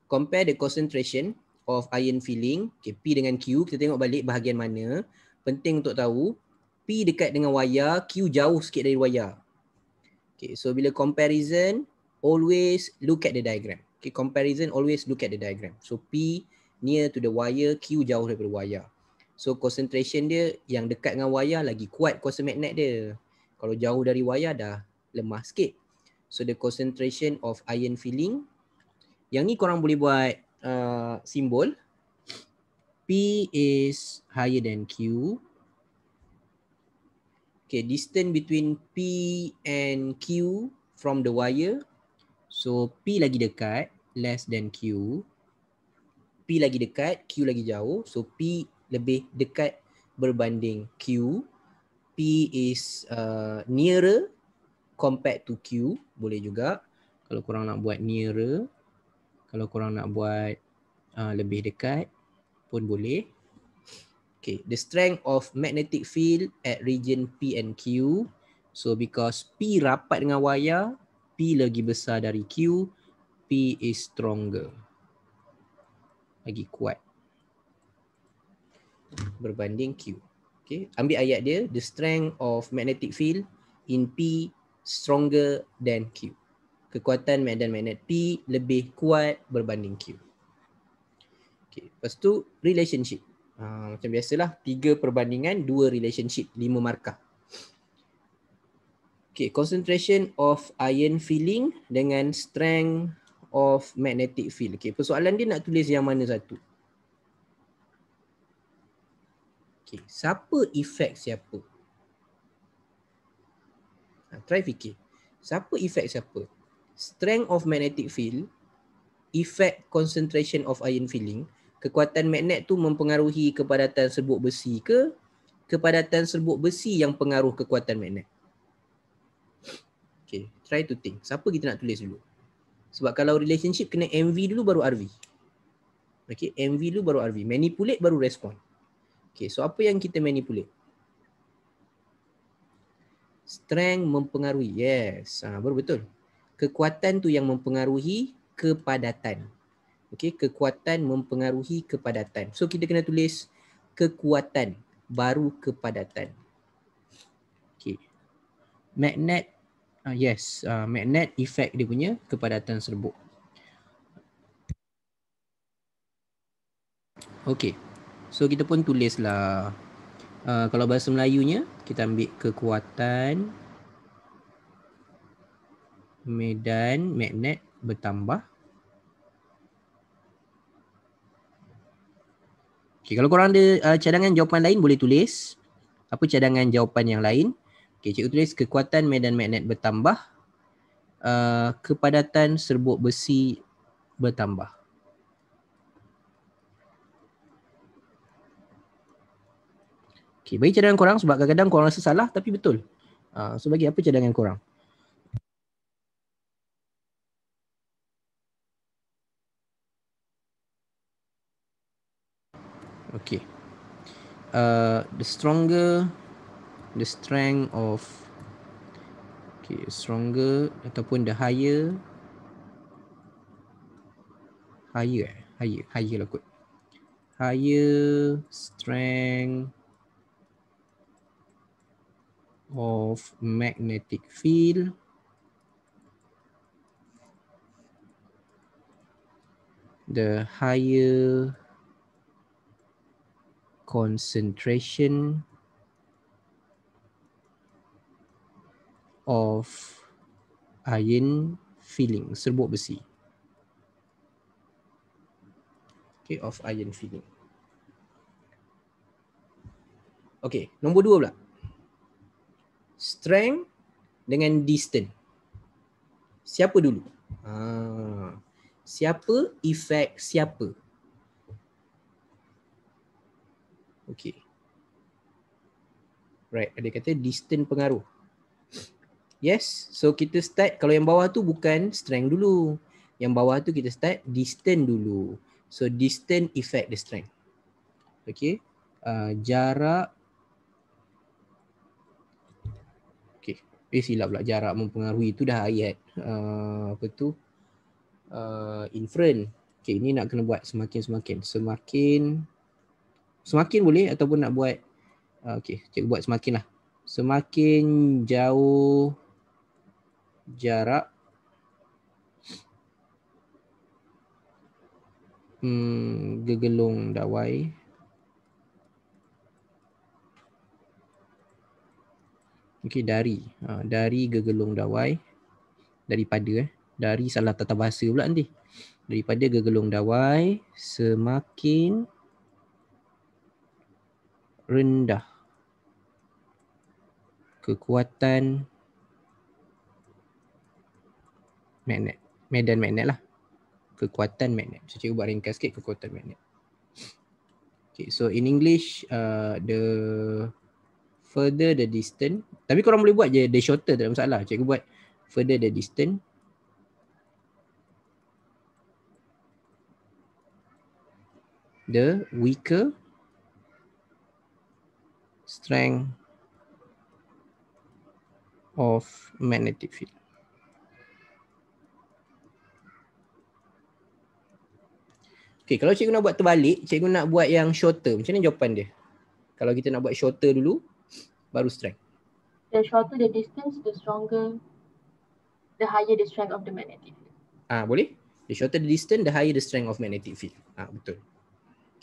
Compare the concentration of iron filling, okay, P dengan Q, kita tengok balik bahagian mana. Penting untuk tahu P dekat dengan wayar, Q jauh sikit dari wayar. Okay, so bila comparison, always look at the diagram. Okay, comparison always look at the diagram. So P near to the wire, Q jauh daripada wayar. So concentration dia yang dekat dengan wayar lagi kuat kuasa magnet dia. Kalau jauh dari wayar dah lemah sikit. So the concentration of iron filling. Yang ni korang boleh buat uh, simbol. P is higher than Q. Okay, distance between P and Q from the wire. So, P lagi dekat, less than Q. P lagi dekat, Q lagi jauh. So, P lebih dekat berbanding Q. P is uh, nearer compared to Q. Boleh juga. Kalau korang nak buat nearer. Kalau korang nak buat uh, lebih dekat pun boleh. Okay, the strength of magnetic field at region P and Q. So because P rapat dengan wayar, P lagi besar dari Q, P is stronger. Lagi kuat. Berbanding Q. Okay, ambil ayat dia. The strength of magnetic field in P stronger than Q. Kekuatan medan magnet P lebih kuat berbanding Q. Okay, lepas tu relationship uh, macam biasalah tiga perbandingan dua relationship lima markah okay concentration of iron filling dengan strength of magnetic field okay persoalan dia nak tulis yang mana satu okay siapa efek siapa ah, Try fikir Siapa efek siapa Strength of magnetic field efek concentration of iron filling kekuatan magnet tu mempengaruhi kepadatan serbuk besi ke kepadatan serbuk besi yang pengaruh kekuatan magnet Okay, try to think siapa kita nak tulis dulu sebab kalau relationship kena mv dulu baru rv Okay, mv dulu baru rv manipulate baru respond Okay, so apa yang kita manipulate strength mempengaruhi yes ha, baru betul kekuatan tu yang mempengaruhi kepadatan Okey, kekuatan mempengaruhi kepadatan. So kita kena tulis kekuatan baru kepadatan. Okey. Magnet uh, yes, uh, magnet effect dia punya kepadatan serbuk. Okey. So kita pun tulislah uh, kalau bahasa Melayunya kita ambil kekuatan medan magnet bertambah Okay, kalau korang ada uh, cadangan jawapan lain boleh tulis. Apa cadangan jawapan yang lain? Okay, cikgu tulis kekuatan medan magnet bertambah. Uh, kepadatan serbuk besi bertambah. Okay, bagi cadangan korang sebab kadang-kadang korang rasa salah tapi betul. Uh, so bagi apa cadangan korang? Okay. Uh, the stronger the strength of okay, stronger ataupun the higher higher eh? higher higher lah kot higher strength of magnetic field the higher concentration of iron filling, serbuk besi. Okay, of iron filling. Okay, nombor dua pula. Strength dengan distance. Siapa dulu? Ah, siapa efek siapa? Okay. Right. Dia kata distant pengaruh. Yes. So kita start kalau yang bawah tu bukan strength dulu. Yang bawah tu kita start distant dulu. So distant effect the strength. Okay. Uh, jarak. Okay. Eh silap pula jarak mempengaruhi itu dah ayat. Kan? Uh, apa tu? Uh, inference. Okay ini nak kena buat semakin-semakin. Semakin. semakin, semakin semakin boleh ataupun nak buat okay, ah, okey cikgu buat semakin lah semakin jauh jarak hmm, gegelung dawai Okay dari ha, dari gegelung dawai daripada eh dari salah tata bahasa pula nanti daripada gegelung dawai semakin rendah. Kekuatan magnet. Medan magnet lah. Kekuatan magnet. Saya cuba buat ringkas sikit kekuatan magnet. Okay, so in English, uh, the further the distance. Tapi korang boleh buat je the shorter tak ada masalah. Cikgu buat further the distance. The weaker strength of magnetic field. Okay, kalau cikgu nak buat terbalik, cikgu nak buat yang shorter. Macam mana jawapan dia? Kalau kita nak buat shorter dulu, baru strength. The shorter the distance, the stronger, the higher the strength of the magnetic field. Ah, boleh? The shorter the distance, the higher the strength of magnetic field. Ah, betul.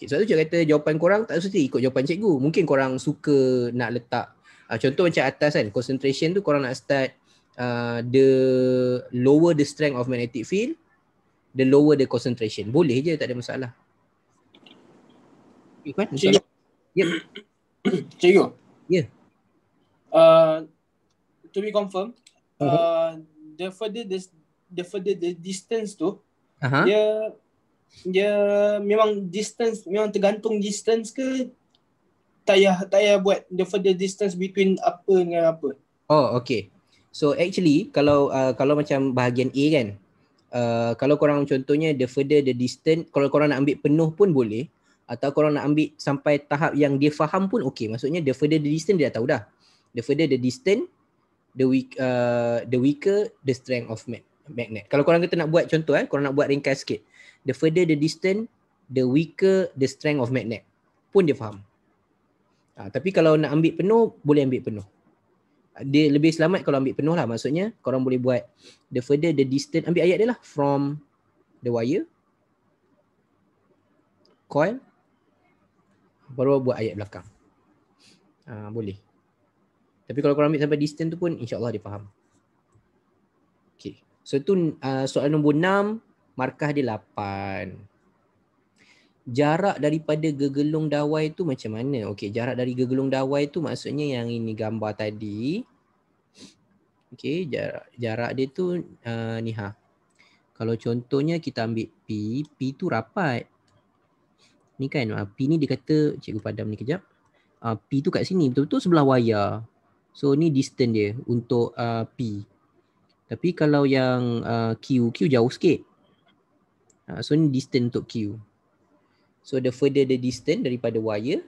Okay, sebab tu cikgu kata jawapan korang tak mesti ikut jawapan cikgu. Mungkin korang suka nak letak uh, contoh macam atas kan, concentration tu korang nak start uh, the lower the strength of magnetic field, the lower the concentration. Boleh je tak ada masalah. Kan? Cikgu. Kan? Yep. Cikgu. Ya. Yeah. Uh, to be confirm, uh-huh. uh, the further the the further the distance tu, uh dia dia memang distance memang tergantung distance ke tak payah tak payah buat the further distance between apa dengan apa oh okay so actually kalau uh, kalau macam bahagian A kan uh, kalau korang contohnya the further the distance kalau korang nak ambil penuh pun boleh atau korang nak ambil sampai tahap yang dia faham pun okay maksudnya the further the distance dia dah tahu dah the further the distance the weak uh, the weaker the strength of magnet kalau korang kata nak buat contoh eh korang nak buat ringkas sikit the further the distance, the weaker the strength of magnet. Pun dia faham. Ha, tapi kalau nak ambil penuh, boleh ambil penuh. Ah, dia lebih selamat kalau ambil penuh lah. Maksudnya, korang boleh buat the further the distance. Ambil ayat dia lah. From the wire. Coil. Baru buat ayat belakang. Ha, boleh. Tapi kalau korang ambil sampai distance tu pun, insyaAllah dia faham. Okay. So tu uh, soalan nombor markah dia lapan. Jarak daripada gegelung dawai tu macam mana? Okey, jarak dari gegelung dawai tu maksudnya yang ini gambar tadi. Okey, jarak jarak dia tu uh, ni ha. Kalau contohnya kita ambil P, P tu rapat. Ni kan, uh, P ni dia kata, cikgu padam ni kejap. Uh, P tu kat sini, betul-betul sebelah wayar. So ni distance dia untuk uh, P. Tapi kalau yang uh, Q, Q jauh sikit uh, so ni distance untuk Q so the further the distance daripada wire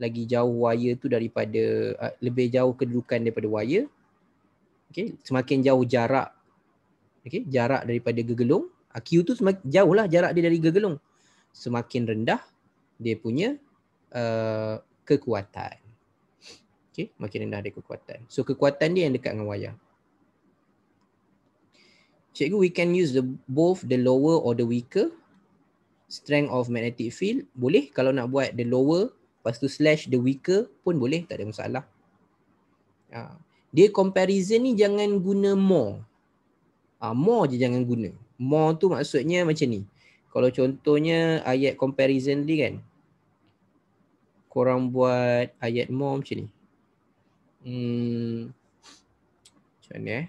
lagi jauh wire tu daripada uh, lebih jauh kedudukan daripada wire okay semakin jauh jarak okay jarak daripada gegelung uh, ah, Q tu semakin jauh lah jarak dia dari gegelung semakin rendah dia punya uh, kekuatan okay makin rendah dia kekuatan so kekuatan dia yang dekat dengan wayang Cikgu, we can use the both the lower or the weaker strength of magnetic field. Boleh kalau nak buat the lower lepas tu slash the weaker pun boleh. Tak ada masalah. Uh, dia comparison ni jangan guna more. Uh, more je jangan guna. More tu maksudnya macam ni. Kalau contohnya ayat comparison ni kan. Korang buat ayat more macam ni. Hmm, macam ni eh.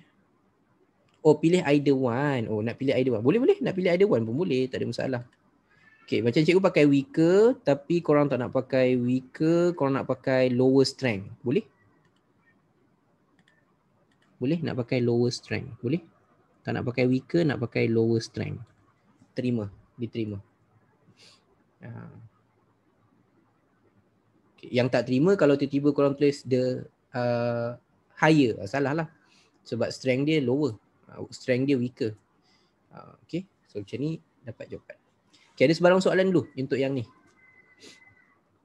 Oh pilih either one. Oh nak pilih either one. Boleh boleh nak pilih either one pun boleh. Tak ada masalah. Okay macam cikgu pakai weaker tapi korang tak nak pakai weaker. Korang nak pakai lower strength. Boleh? Boleh nak pakai lower strength. Boleh? Tak nak pakai weaker nak pakai lower strength. Terima. Diterima. Ah. Okay. Yang tak terima kalau tiba-tiba korang tulis the uh, higher. Ah, salah lah. Sebab strength dia lower uh, strength dia weaker. Uh, okay. So macam ni dapat jawapan. Okay ada sebarang soalan dulu untuk yang ni.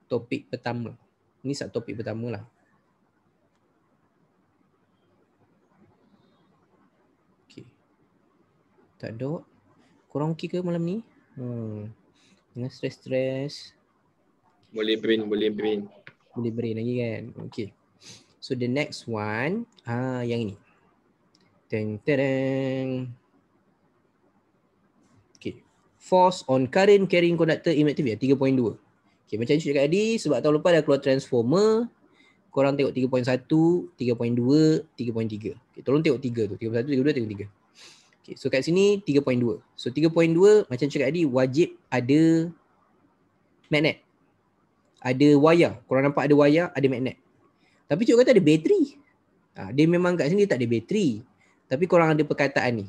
Topik pertama. Ni satu topik pertama lah. Okay. Tak ada. Korang okay ke malam ni? Hmm. Dengan stress-stress. Boleh brain, boleh brain. Boleh brain lagi kan? Okay. So the next one, ah yang ini. Teng teng. Okay. Force on current carrying conductor in MATV 3.2. Ya, okay, macam cakap tadi sebab tahun lepas dah keluar transformer, korang tengok 3.1, 3.2, 3.3. Okay, tolong tengok 3 tu. 3.1, 3.2, 3.3. Okay, so kat sini 3.2. So 3.2 macam cakap tadi wajib ada magnet. Ada wayar. Korang nampak ada wayar, ada magnet. Tapi cikgu kata ada bateri. Ha, dia memang kat sini tak ada bateri. Tapi korang ada perkataan ni.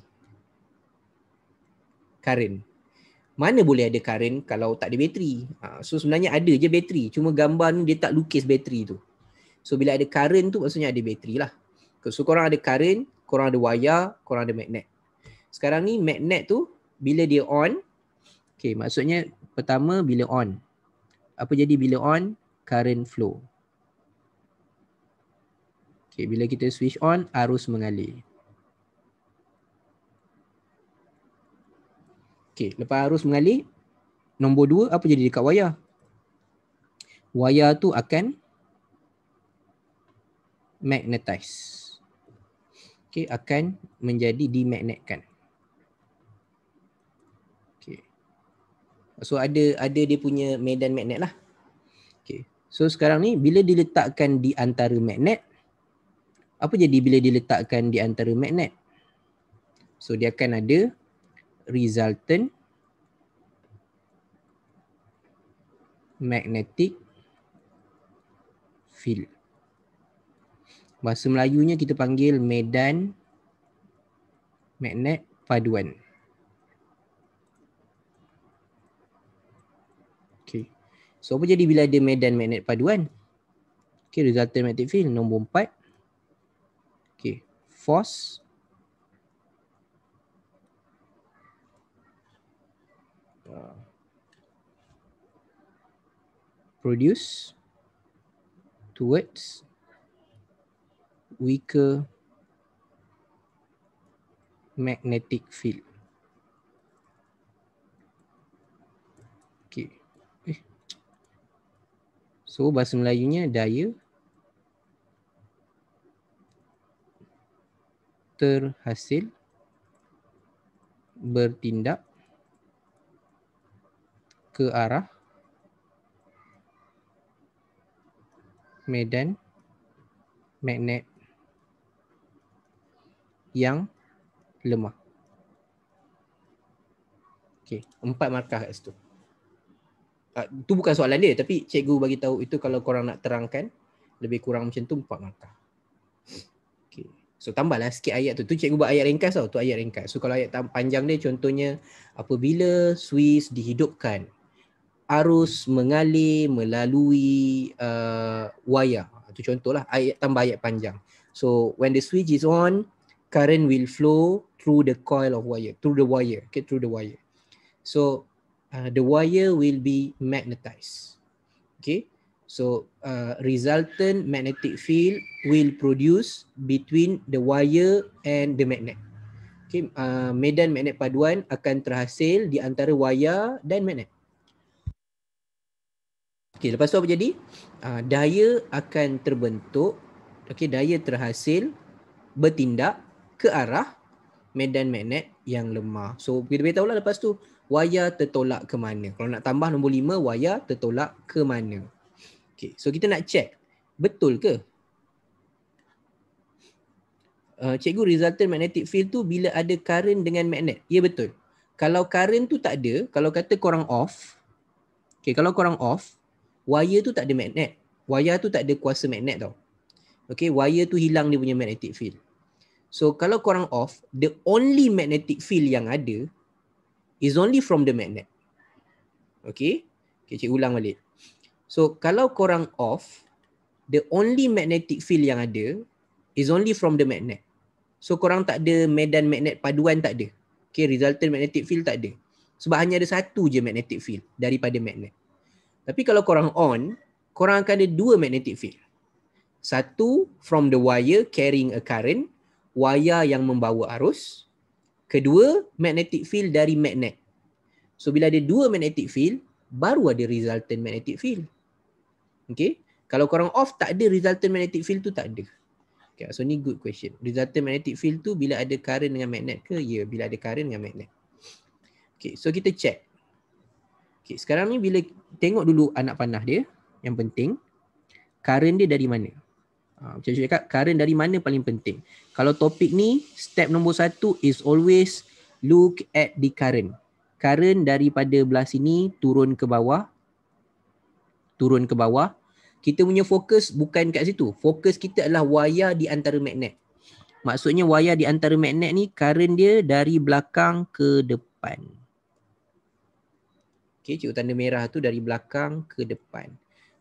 Karen. Mana boleh ada karen kalau tak ada bateri? Ha, so sebenarnya ada je bateri. Cuma gambar ni dia tak lukis bateri tu. So bila ada karen tu maksudnya ada bateri lah. So korang ada karen, korang ada wayar, korang ada magnet. Sekarang ni magnet tu bila dia on. Okay maksudnya pertama bila on. Apa jadi bila on? Karen flow. Okay, bila kita switch on, arus mengalir. Okey, lepas arus mengalir, nombor dua apa jadi dekat wayar? Wayar tu akan magnetize. Okey, akan menjadi dimagnetkan. Okey. So ada ada dia punya medan magnet lah. Okey. So sekarang ni bila diletakkan di antara magnet, apa jadi bila diletakkan di antara magnet? So dia akan ada resultant magnetic field. Bahasa Melayunya kita panggil medan magnet paduan. Okay. So apa jadi bila ada medan magnet paduan? Okay, resultant magnetic field nombor empat. Okay, force produce towards weaker magnetic field. Eh. So bahasa Melayunya daya terhasil bertindak ke arah medan magnet yang lemah. Okey, empat markah kat situ. Itu ah, uh, bukan soalan dia tapi cikgu bagi tahu itu kalau korang nak terangkan lebih kurang macam tu empat markah. Okey. So tambahlah sikit ayat tu. Tu cikgu buat ayat ringkas tau. Tu ayat ringkas. So kalau ayat panjang dia contohnya apabila Swiss dihidupkan arus mengalir melalui uh, wayar. Itu contohlah ayat tambah ayat panjang. So when the switch is on, current will flow through the coil of wire, through the wire, okay, through the wire. So uh, the wire will be magnetized. Okay? So uh, resultant magnetic field will produce between the wire and the magnet. Okay, uh, medan magnet paduan akan terhasil di antara wayar dan magnet. Okey, lepas tu apa jadi? Uh, daya akan terbentuk, okey, daya terhasil bertindak ke arah medan magnet yang lemah. So, kita beritahu lah lepas tu, waya tertolak ke mana. Kalau nak tambah nombor lima, waya tertolak ke mana. Okey, so kita nak check. Betul ke? Uh, cikgu, resultant magnetic field tu bila ada current dengan magnet. Ya, yeah, betul. Kalau current tu tak ada, kalau kata korang off, okay, kalau korang off, wire tu tak ada magnet. Wire tu tak ada kuasa magnet tau. Okay, wire tu hilang dia punya magnetic field. So kalau korang off, the only magnetic field yang ada is only from the magnet. Okay, okay cik ulang balik. So kalau korang off, the only magnetic field yang ada is only from the magnet. So korang tak ada medan magnet paduan tak ada. Okay, resultant magnetic field tak ada. Sebab hanya ada satu je magnetic field daripada magnet. Tapi kalau korang on, korang akan ada dua magnetic field. Satu from the wire carrying a current, wire yang membawa arus. Kedua, magnetic field dari magnet. So bila ada dua magnetic field, baru ada resultant magnetic field. Okay? Kalau korang off, tak ada resultant magnetic field tu tak ada. Okay, so ni good question. Resultant magnetic field tu bila ada current dengan magnet ke? Ya, yeah, bila ada current dengan magnet. Okay, so kita check. Okay, sekarang ni bila tengok dulu anak panah dia, yang penting, current dia dari mana? Ha, macam saya cakap, current dari mana paling penting? Kalau topik ni, step nombor satu is always look at the current. Current daripada belah sini turun ke bawah. Turun ke bawah. Kita punya fokus bukan kat situ. Fokus kita adalah waya di antara magnet. Maksudnya waya di antara magnet ni, current dia dari belakang ke depan. Okay, cikgu tanda merah tu dari belakang ke depan.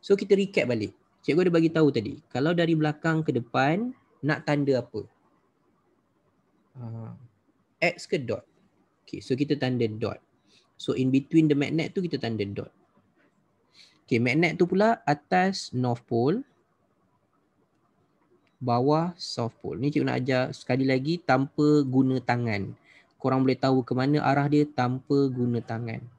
So kita recap balik. Cikgu ada bagi tahu tadi. Kalau dari belakang ke depan, nak tanda apa? Ah. X ke dot? Okay, so kita tanda dot. So in between the magnet tu kita tanda dot. Okay, magnet tu pula atas north pole. Bawah south pole. Ni cikgu nak ajar sekali lagi tanpa guna tangan. Korang boleh tahu ke mana arah dia tanpa guna tangan.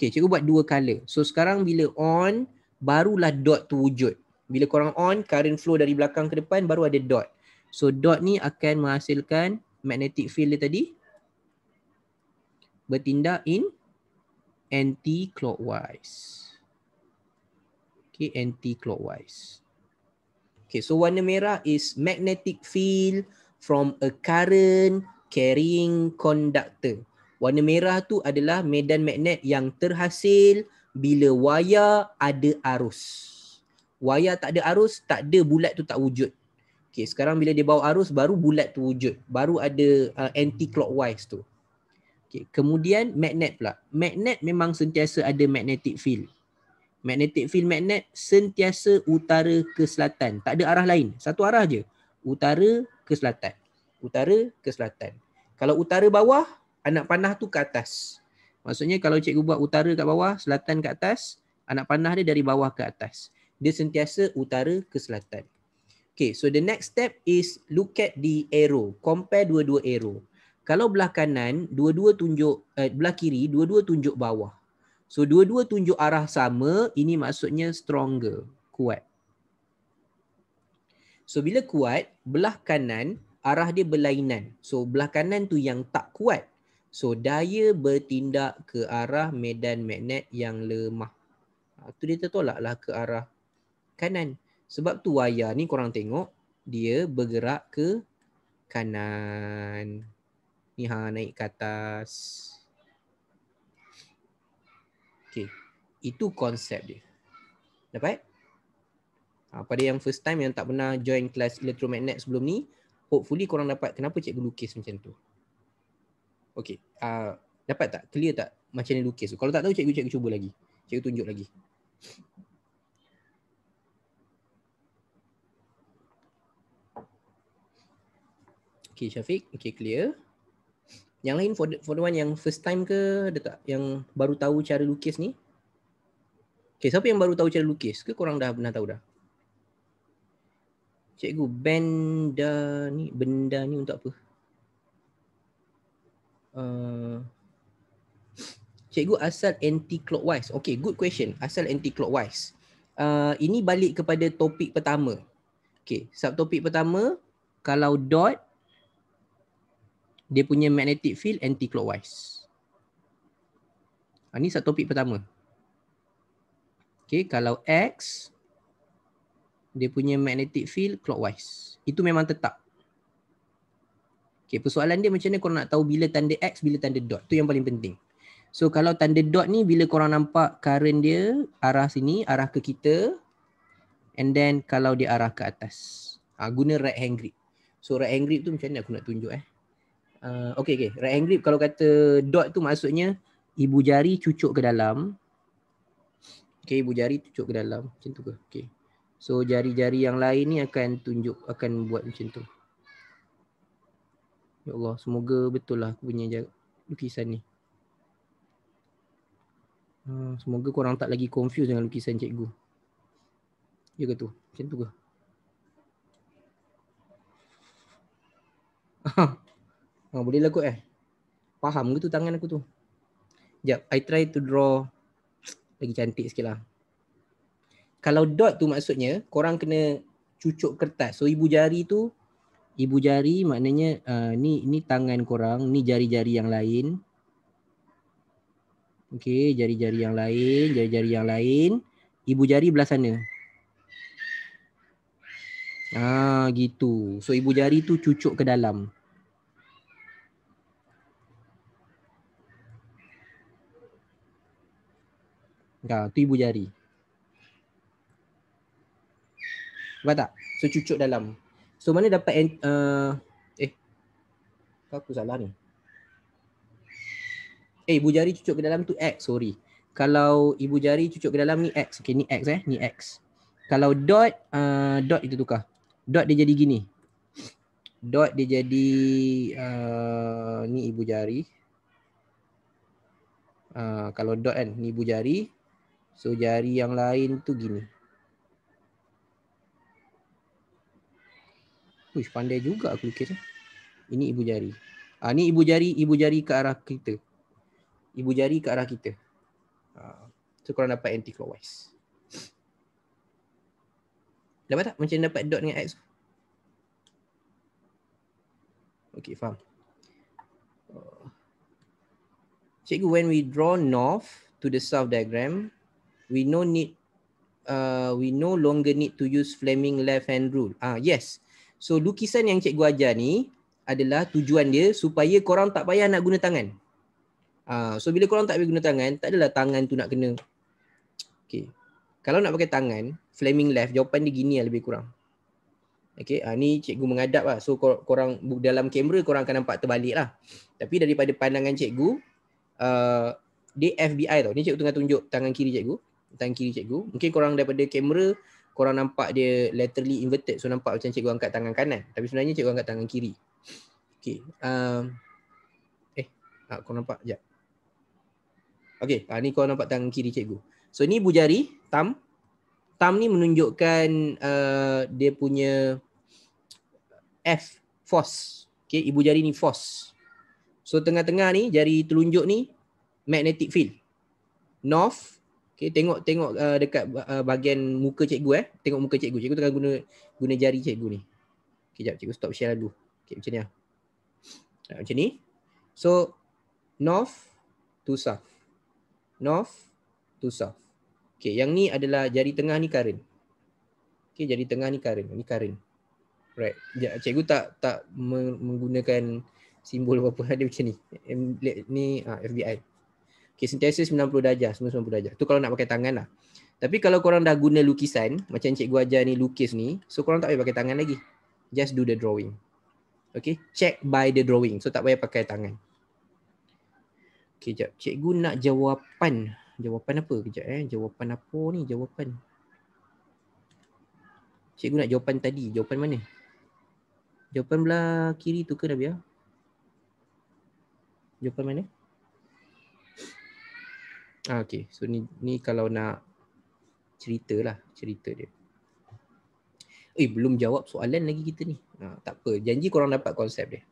Okay, cikgu buat dua color. So sekarang bila on, barulah dot tu wujud. Bila korang on, current flow dari belakang ke depan baru ada dot. So dot ni akan menghasilkan magnetic field dia tadi. Bertindak in anti-clockwise. Okay, anti-clockwise. Okay, so warna merah is magnetic field from a current carrying conductor. Warna merah tu adalah medan magnet yang terhasil bila waya ada arus. Waya tak ada arus, tak ada bulat tu tak wujud. Okay, sekarang bila dia bawa arus, baru bulat tu wujud. Baru ada uh, anti-clockwise tu. Okay, kemudian magnet pula. Magnet memang sentiasa ada magnetic field. Magnetic field magnet sentiasa utara ke selatan. Tak ada arah lain. Satu arah je. Utara ke selatan. Utara ke selatan. Kalau utara bawah, anak panah tu ke atas. Maksudnya kalau cikgu buat utara kat bawah, selatan kat atas, anak panah dia dari bawah ke atas. Dia sentiasa utara ke selatan. Okay, so the next step is look at the arrow. Compare dua-dua arrow. Kalau belah kanan, dua-dua tunjuk, eh, belah kiri, dua-dua tunjuk bawah. So dua-dua tunjuk arah sama, ini maksudnya stronger, kuat. So bila kuat, belah kanan, arah dia berlainan. So belah kanan tu yang tak kuat. So daya bertindak ke arah medan magnet yang lemah. Itu ha, dia tertolaklah ke arah kanan. Sebab tu wayar ni korang tengok dia bergerak ke kanan. Ni ha naik ke atas. Okay. Itu konsep dia. Dapat? Ha, pada yang first time yang tak pernah join kelas elektromagnet sebelum ni, hopefully korang dapat kenapa cikgu lukis macam tu. Okay. Uh, ah, dapat tak? Clear tak? Macam ni lukis. Kalau tak tahu, cikgu cikgu cuba lagi. Cikgu tunjuk lagi. Okay Syafiq. Okay clear. Yang lain for the, for the one yang first time ke ada tak? Yang baru tahu cara lukis ni? Okay siapa yang baru tahu cara lukis ke korang dah pernah tahu dah? Cikgu benda ni benda ni untuk apa? Uh, cikgu asal anti-clockwise. Okay, good question. Asal anti-clockwise. Uh, ini balik kepada topik pertama. Okay, topik pertama. Kalau dot, dia punya magnetic field anti-clockwise. Uh, ini topik pertama. Okay, kalau X, dia punya magnetic field clockwise. Itu memang tetap. Okay, persoalan dia macam mana korang nak tahu bila tanda X, bila tanda dot. Tu yang paling penting. So kalau tanda dot ni bila korang nampak current dia arah sini, arah ke kita and then kalau dia arah ke atas. Ha, guna right hand grip. So right hand grip tu macam mana aku nak tunjuk eh. Uh, okay, okay. Right hand grip kalau kata dot tu maksudnya ibu jari cucuk ke dalam. Okay, ibu jari cucuk ke dalam. Macam tu ke? Okay. So jari-jari yang lain ni akan tunjuk, akan buat macam tu. Ya Allah, semoga betul lah aku punya lukisan ni. Hmm, semoga korang tak lagi confused dengan lukisan cikgu. Ya ke tu? Macam tu ke? Ha, ha boleh lah kot eh. Faham ke tu tangan aku tu? Sekejap, I try to draw lagi cantik sikit lah. Kalau dot tu maksudnya korang kena cucuk kertas. So ibu jari tu ibu jari maknanya uh, ni ni tangan korang, ni jari-jari yang lain. Okey, jari-jari yang lain, jari-jari yang lain, ibu jari belah sana. Ah, gitu. So ibu jari tu cucuk ke dalam. Nah, ha, tu ibu jari. Nampak tak? So cucuk dalam. So mana dapat uh, eh aku salah ni. Eh ibu jari cucuk ke dalam tu X, sorry. Kalau ibu jari cucuk ke dalam ni X. Okay ni X eh, ni X. Kalau dot, uh, dot itu tukar. Dot dia jadi gini. Dot dia jadi uh, ni ibu jari. Uh, kalau dot kan, ni ibu jari. So jari yang lain tu gini. Uish, pandai juga aku lukis. Ini ibu jari. Ah, ni ibu jari, ibu jari ke arah kita. Ibu jari ke arah kita. Ah, so korang dapat anti-clockwise. Dapat tak? Macam dapat dot dengan X Okay, faham. Uh, cikgu, when we draw north to the south diagram, we no need, uh, we no longer need to use Fleming left hand rule. Ah, yes. Yes. So lukisan yang cikgu ajar ni adalah tujuan dia supaya korang tak payah nak guna tangan. Uh, so bila korang tak payah guna tangan, tak adalah tangan tu nak kena. Okay. Kalau nak pakai tangan, flaming left, jawapan dia gini lah lebih kurang. Okay, uh, ni cikgu mengadap lah. So kor- korang dalam kamera korang akan nampak terbalik lah. Tapi daripada pandangan cikgu, uh, dia FBI tau. Ni cikgu tengah tunjuk tangan kiri cikgu. Tangan kiri cikgu. Mungkin korang daripada kamera korang nampak dia laterally inverted so nampak macam cikgu angkat tangan kanan tapi sebenarnya cikgu angkat tangan kiri Okay, um, eh ah, korang nampak jap okey ah, ni korang nampak tangan kiri cikgu so ni bujari tam tam ni menunjukkan uh, dia punya F force okey ibu jari ni force so tengah-tengah ni jari telunjuk ni magnetic field north Okay, tengok tengok uh, dekat uh, bahagian muka cikgu eh. Tengok muka cikgu. Cikgu tengah guna guna jari cikgu ni. Kejap cikgu stop share dulu. Okay, macam ni lah. Macam ni. So, north to south. North to south. Okay, yang ni adalah jari tengah ni current. Okay, jari tengah ni current. Ni current. Right. Ya, cikgu tak tak menggunakan simbol apa-apa. Dia macam ni. Ni ah, FBI. Okay, sentiasa 90 darjah, semua 90 darjah. Tu kalau nak pakai tangan lah. Tapi kalau korang dah guna lukisan, macam cikgu ajar ni lukis ni, so korang tak payah pakai tangan lagi. Just do the drawing. Okay, check by the drawing. So tak payah pakai tangan. Okay, jap. Cikgu nak jawapan. Jawapan apa? Kejap eh. Jawapan apa ni? Jawapan. Cikgu nak jawapan tadi. Jawapan mana? Jawapan belah kiri tu ke dah biar? Jawapan mana? Ah, okay. So ni ni kalau nak cerita lah cerita dia. Eh belum jawab soalan lagi kita ni. Ah, tak apa. Janji korang dapat konsep dia.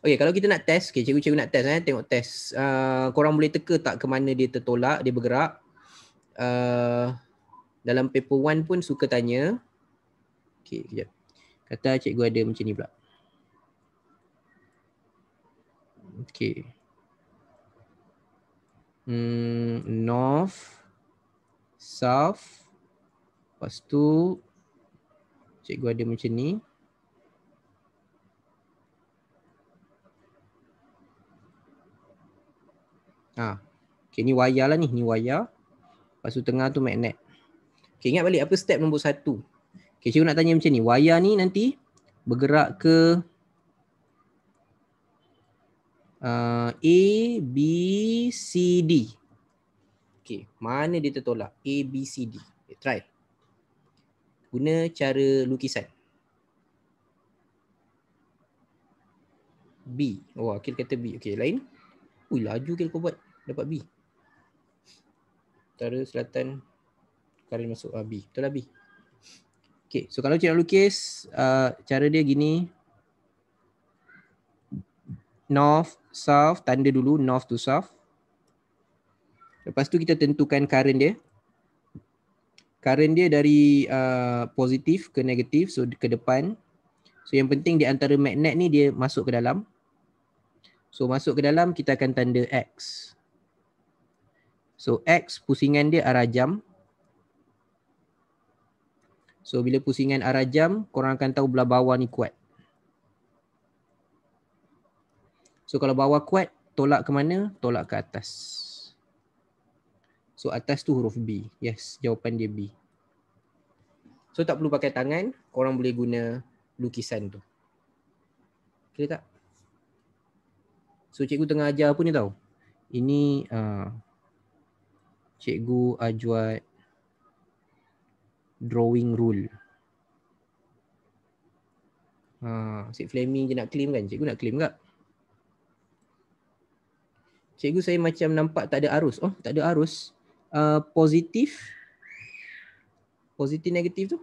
Okay kalau kita nak test. Okay cikgu-cikgu nak test eh. Tengok test. Uh, korang boleh teka tak ke mana dia tertolak, dia bergerak. Uh, dalam paper one pun suka tanya. Okay kejap. Kata cikgu ada macam ni pula. Okay. Mm, north, south. Lepas tu, cikgu ada macam ni. Ha. Okay, ni wayar lah ni. Ni wayar. Lepas tu tengah tu magnet. Okay, ingat balik apa step nombor satu. Okay, cikgu nak tanya macam ni. Wayar ni nanti bergerak ke uh, A, B, C, D. Okay, mana dia tertolak? A, B, C, D. Okay, eh, try. Guna cara lukisan. B. Wah, oh, Akhil kata B. Okay, lain. Ui, laju Akhil kau buat. Dapat B. Utara, selatan. Karin masuk. Ah, B. Betul lah B. Okay, so kalau cik nak lukis, uh, cara dia gini north, south, tanda dulu north to south. Lepas tu kita tentukan current dia. Current dia dari uh, positif ke negatif, so ke depan. So yang penting di antara magnet ni dia masuk ke dalam. So masuk ke dalam kita akan tanda X. So X pusingan dia arah jam. So bila pusingan arah jam korang akan tahu belah bawah ni kuat. So kalau bawah kuat, tolak ke mana? Tolak ke atas. So atas tu huruf B. Yes, jawapan dia B. So tak perlu pakai tangan, korang boleh guna lukisan tu. Kira tak? So cikgu tengah ajar apa ni tau? Ini uh, cikgu ajuat drawing rule. Ah, uh, Sid Fleming je nak claim kan? Cikgu nak claim tak? cikgu saya macam nampak tak ada arus. Oh, tak ada arus. Uh, positif. Positif negatif tu.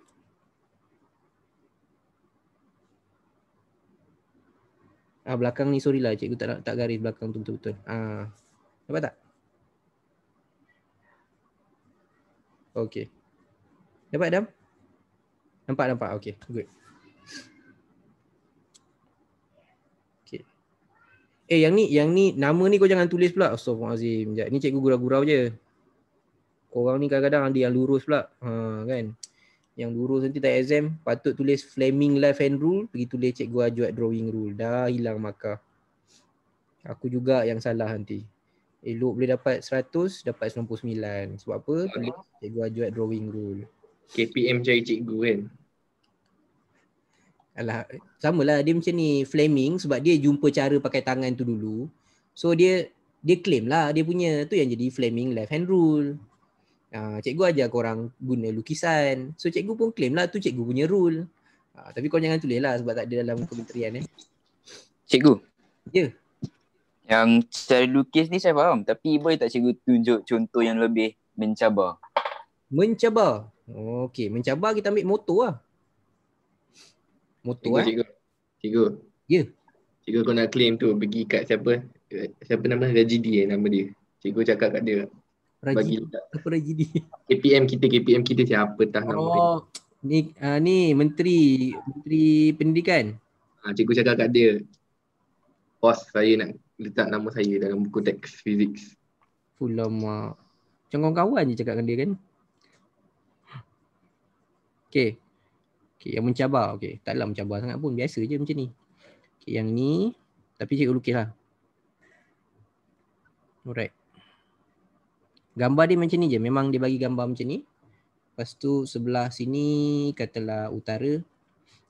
Ah belakang ni sorry lah cikgu tak tak garis belakang tu betul-betul. Ah. Nampak tak? Okay, Dapat dah? Nampak nampak. okay. good. Eh yang ni yang ni nama ni kau jangan tulis pula. Astagfirullahalazim. Jap ni cikgu gurau-gurau je. Korang ni kadang-kadang ada yang lurus pula. Ha kan. Yang lurus nanti tak exam patut tulis Fleming life and rule pergi tulis cikgu ajuat drawing rule. Dah hilang maka. Aku juga yang salah nanti. Elok boleh dapat 100 dapat 99. Sebab apa? Tulis cikgu ajuat drawing rule. KPM cari cikgu kan. Alah, sama lah dia macam ni flaming sebab dia jumpa cara pakai tangan tu dulu. So dia dia claim lah dia punya tu yang jadi flaming left hand rule. Uh, cikgu ajar korang guna lukisan. So cikgu pun claim lah tu cikgu punya rule. Uh, tapi kau jangan tulis lah sebab tak ada dalam kementerian eh. Cikgu? Ya. Yeah. Yang cara lukis ni saya faham tapi boleh tak cikgu tunjuk contoh yang lebih mencabar? Mencabar? Okay, mencabar kita ambil motor lah motor cikgu, eh. Cikgu. Cikgu. Ya. Yeah. Cikgu kau nak claim tu pergi kat siapa? Siapa nama Rajidi eh nama dia. Cikgu cakap kat dia. Rajidi. Apa Rajidi? KPM kita KPM kita siapa tah nama oh, Ni uh, ni menteri menteri pendidikan. Ah cikgu cakap kat dia. Bos saya nak letak nama saya dalam buku teks physics. Ulama. Macam kawan je cakap dengan dia kan. Okay, Okey, yang mencabar. okay. taklah mencabar sangat pun. Biasa je macam ni. Okey, yang ni tapi cikgu lah. Alright. Gambar dia macam ni je. Memang dia bagi gambar macam ni. Lepas tu sebelah sini katalah utara.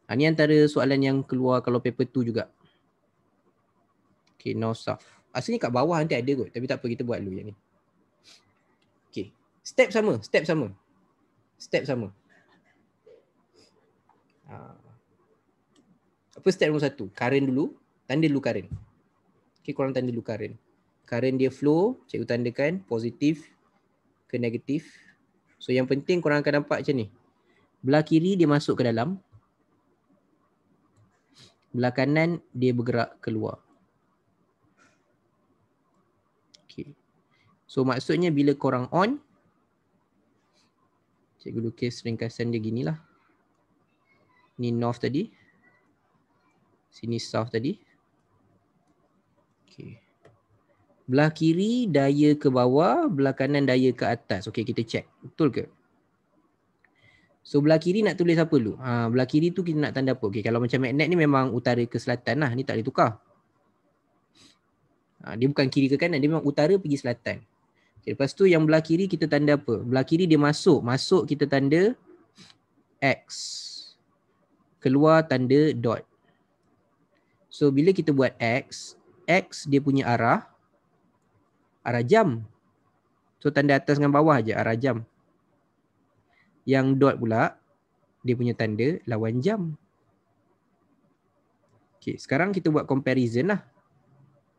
Ha, ni antara soalan yang keluar kalau paper tu juga. Okay, no south. Asalnya kat bawah nanti ada kot. Tapi tak apa, kita buat dulu yang ni. Okay, step sama. Step sama. Step sama. Uh, ah. first step nombor satu, karen dulu, tanda dulu karen, Okay, korang tanda dulu karen, karen dia flow, cikgu tandakan positif ke negatif. So yang penting korang akan nampak macam ni. Belah kiri dia masuk ke dalam. Belah kanan dia bergerak keluar. Okay. So maksudnya bila korang on, cikgu lukis ringkasan dia ginilah ni north tadi sini south tadi Okay, belah kiri daya ke bawah belah kanan daya ke atas Okay, kita check betul ke so belah kiri nak tulis apa dulu ha belah kiri tu kita nak tanda apa Okay, kalau macam magnet ni memang utara ke selatan lah ni tak boleh tukar ha, dia bukan kiri ke kanan dia memang utara pergi selatan okey lepas tu yang belah kiri kita tanda apa belah kiri dia masuk masuk kita tanda X keluar tanda dot. So bila kita buat X, X dia punya arah, arah jam. So tanda atas dengan bawah aja arah jam. Yang dot pula, dia punya tanda lawan jam. Okay, sekarang kita buat comparison lah.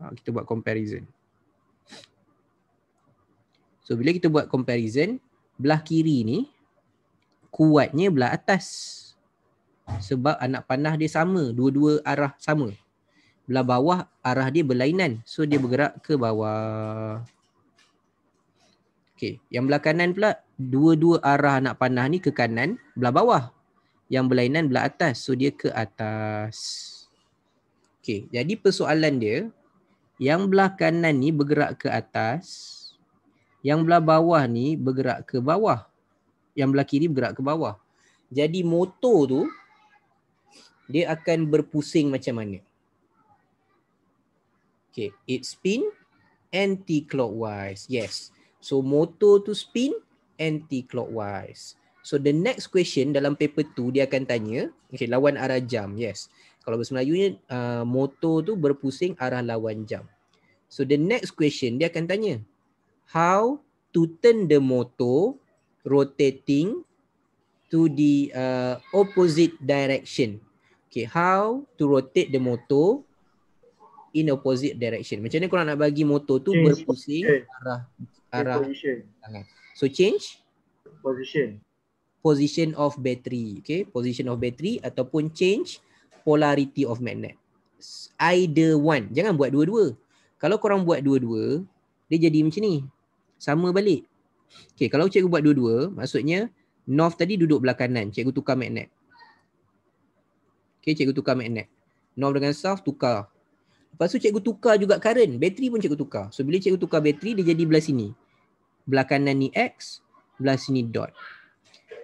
Ha, kita buat comparison. So bila kita buat comparison, belah kiri ni kuatnya belah atas. Okay sebab anak panah dia sama dua-dua arah sama belah bawah arah dia berlainan so dia bergerak ke bawah okey yang belah kanan pula dua-dua arah anak panah ni ke kanan belah bawah yang berlainan belah atas so dia ke atas okey jadi persoalan dia yang belah kanan ni bergerak ke atas yang belah bawah ni bergerak ke bawah yang belah kiri bergerak ke bawah jadi motor tu dia akan berpusing macam mana. Okay, it spin anti-clockwise. Yes. So, motor tu spin anti-clockwise. So, the next question dalam paper tu dia akan tanya. Okay, lawan arah jam. Yes. Kalau bahasa Melayu ni, uh, motor tu berpusing arah lawan jam. So, the next question dia akan tanya. How to turn the motor rotating to the uh, opposite direction. Okay, how to rotate the motor in opposite direction. Macam ni, korang nak bagi motor tu change. berpusing change. arah arah tangan. So change position. Position of battery. Okay, position of battery ataupun change polarity of magnet. Either one. Jangan buat dua-dua. Kalau korang buat dua-dua, dia jadi macam ni. Sama balik. Okay, kalau cikgu buat dua-dua, maksudnya North tadi duduk belakangan. kanan. Cikgu tukar magnet. Okay, cikgu tukar magnet. North dengan south tukar. Lepas tu cikgu tukar juga current. Bateri pun cikgu tukar. So bila cikgu tukar bateri, dia jadi belah sini. Belah kanan ni X, belah sini dot.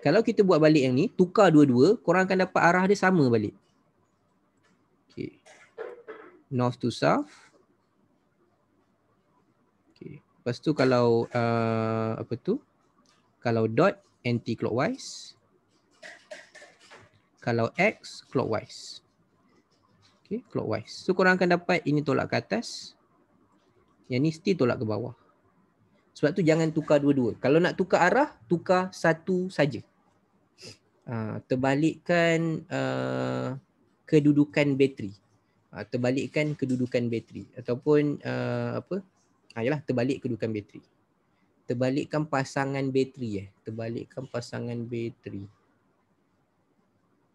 Kalau kita buat balik yang ni, tukar dua-dua, korang akan dapat arah dia sama balik. Okay. North to south. Okay. Lepas tu kalau uh, apa tu? Kalau dot anti-clockwise kalau X clockwise. Okay, clockwise. So korang akan dapat ini tolak ke atas. Yang ni still tolak ke bawah. Sebab tu jangan tukar dua-dua. Kalau nak tukar arah, tukar satu saja. Uh, terbalikkan uh, kedudukan bateri. Uh, terbalikkan kedudukan bateri. Ataupun uh, apa? Ayolah, uh, terbalik kedudukan bateri. Terbalikkan pasangan bateri. Eh. Terbalikkan pasangan bateri. Terbalikkan pasangan bateri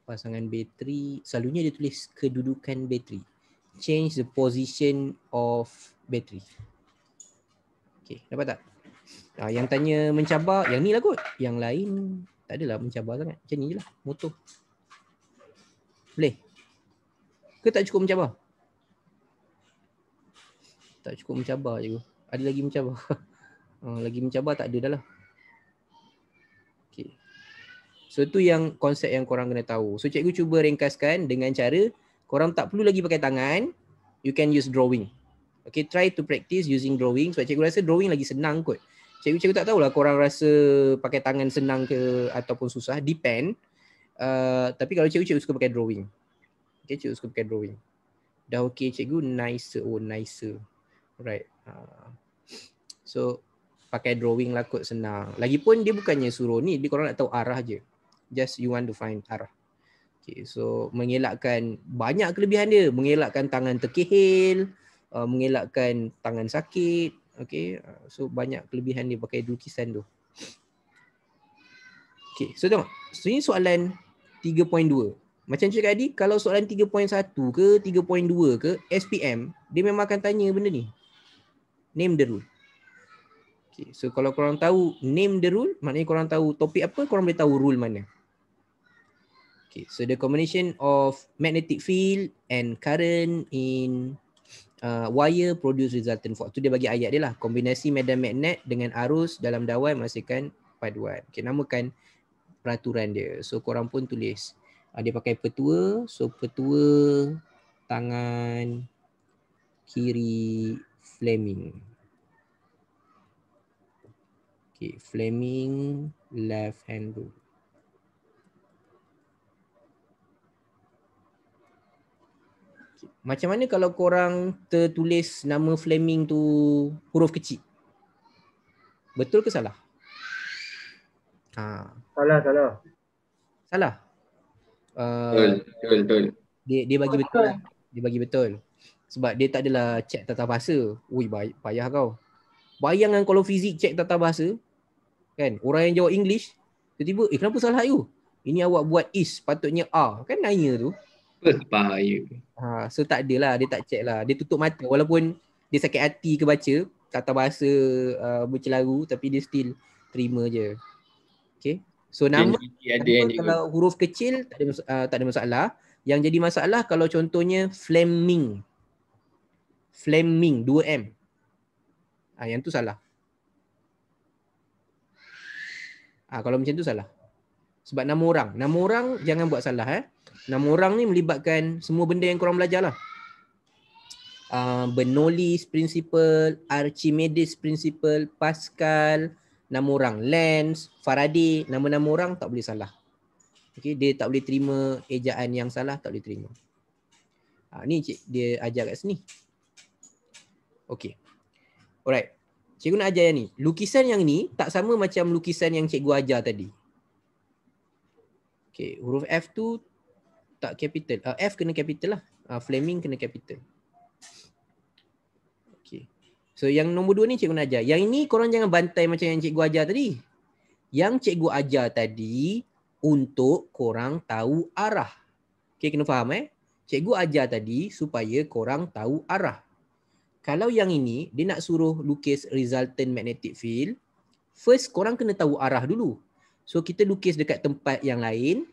pasangan bateri selalunya dia tulis kedudukan bateri change the position of bateri okey dapat tak ah yang tanya mencabar yang ni lah kot yang lain tak adalah mencabar sangat macam ni lah motor boleh ke tak cukup mencabar tak cukup mencabar je ada lagi mencabar ah, lagi mencabar tak ada dah lah So tu yang konsep yang korang kena tahu. So cikgu cuba ringkaskan dengan cara korang tak perlu lagi pakai tangan, you can use drawing. Okay, try to practice using drawing. So cikgu rasa drawing lagi senang kot. Cikgu-cikgu tak tahulah korang rasa pakai tangan senang ke ataupun susah. Depend. Uh, tapi kalau cikgu-cikgu suka pakai drawing. Okay, cikgu suka pakai drawing. Dah okay cikgu, nicer. Oh, nicer. Right. Uh, so, pakai drawing lah kot senang. Lagipun dia bukannya suruh ni, dia korang nak tahu arah je just you want to find arah. Okay, so mengelakkan banyak kelebihan dia, mengelakkan tangan terkehil, uh, mengelakkan tangan sakit, okay. Uh, so banyak kelebihan dia pakai lukisan tu. Okay, so tengok. So ini soalan 3.2. Macam cakap tadi, kalau soalan 3.1 ke 3.2 ke SPM, dia memang akan tanya benda ni. Name the rule. Okay, so kalau korang tahu name the rule, maknanya korang tahu topik apa, korang boleh tahu rule mana. Okay, so the combination of magnetic field and current in uh, wire produce resultant force. Tu dia bagi ayat dia lah. Kombinasi medan magnet dengan arus dalam dawai menghasilkan paduan. Okay, namakan peraturan dia. So korang pun tulis. Uh, dia pakai petua. So petua tangan kiri Fleming. Okay, Fleming left hand rule. Macam mana kalau korang tertulis nama Fleming tu huruf kecil? Betul ke salah? Ha. Salah, salah. Salah? Uh, betul, betul, betul. Dia, dia bagi betul. betul. Dia bagi betul. Sebab dia tak adalah cek tata bahasa. Ui, payah kau. Bayangkan kalau fizik cek tata bahasa, kan? Orang yang jawab English, tiba-tiba, eh kenapa salah you? Ini awak buat is, patutnya A. Kan nanya tu. First bahaya. Ha, so tak adalah, dia tak check lah. Dia tutup mata walaupun dia sakit hati ke baca, tak tahu bahasa uh, bercelaru tapi dia still terima je. Okay. So nama, nama kalau juga. huruf kecil tak ada, uh, tak ada masalah. Yang jadi masalah kalau contohnya Fleming. Fleming, 2M. Ah, yang tu salah. Ah, kalau macam tu salah. Sebab nama orang. Nama orang jangan buat salah. Eh? Nama orang ni melibatkan semua benda yang korang belajar lah. Uh, ah, Bernoulli's Principle, Archimedes Principle, Pascal, nama orang lens, Faraday, nama-nama orang tak boleh salah. Okay, dia tak boleh terima ejaan yang salah, tak boleh terima. Uh, ni cik, dia ajar kat sini. Okay. Alright. Cikgu nak ajar yang ni. Lukisan yang ni tak sama macam lukisan yang cikgu ajar tadi. Okay, huruf F tu tak capital. Uh, F kena capital lah. Uh, Fleming kena capital. Okay. So yang nombor dua ni cikgu nak ajar. Yang ini korang jangan bantai macam yang cikgu ajar tadi. Yang cikgu ajar tadi untuk korang tahu arah. Okay, kena faham eh. Cikgu ajar tadi supaya korang tahu arah. Kalau yang ini, dia nak suruh lukis resultant magnetic field. First, korang kena tahu arah dulu. So kita lukis dekat tempat yang lain.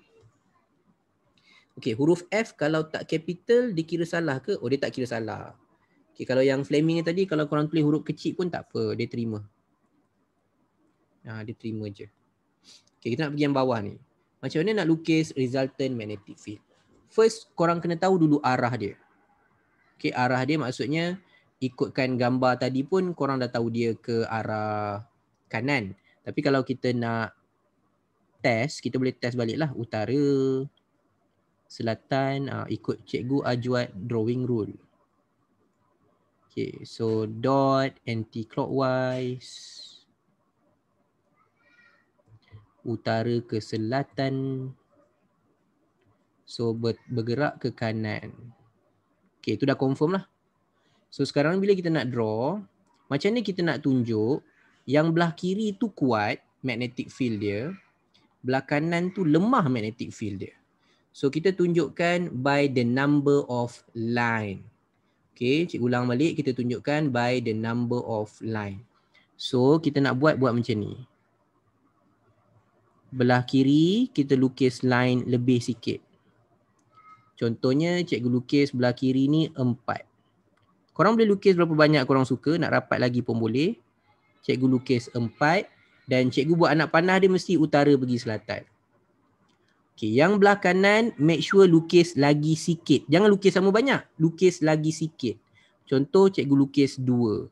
Okey, huruf F kalau tak capital dikira salah ke? Oh dia tak kira salah. Okey, kalau yang Fleming ni tadi kalau korang tulis huruf kecil pun tak apa, dia terima. Ah dia terima je. Okey, kita nak pergi yang bawah ni. Macam mana nak lukis resultant magnetic field? First korang kena tahu dulu arah dia. Okey, arah dia maksudnya ikutkan gambar tadi pun korang dah tahu dia ke arah kanan. Tapi kalau kita nak test, kita boleh test balik lah. utara, selatan, uh, ikut cikgu ajuat drawing rule. Okay, so dot anti-clockwise. Utara ke selatan. So ber bergerak ke kanan. Okay, tu dah confirm lah. So sekarang bila kita nak draw, macam ni kita nak tunjuk yang belah kiri tu kuat magnetic field dia belakangan tu lemah magnetic field dia. So kita tunjukkan by the number of line. Okay, cikgu ulang balik kita tunjukkan by the number of line. So kita nak buat buat macam ni. Belah kiri kita lukis line lebih sikit. Contohnya cikgu lukis belah kiri ni empat. Korang boleh lukis berapa banyak korang suka, nak rapat lagi pun boleh. Cikgu lukis empat. Dan cikgu buat anak panah dia mesti utara pergi selatan. Okay, yang belah kanan, make sure lukis lagi sikit. Jangan lukis sama banyak. Lukis lagi sikit. Contoh, cikgu lukis dua.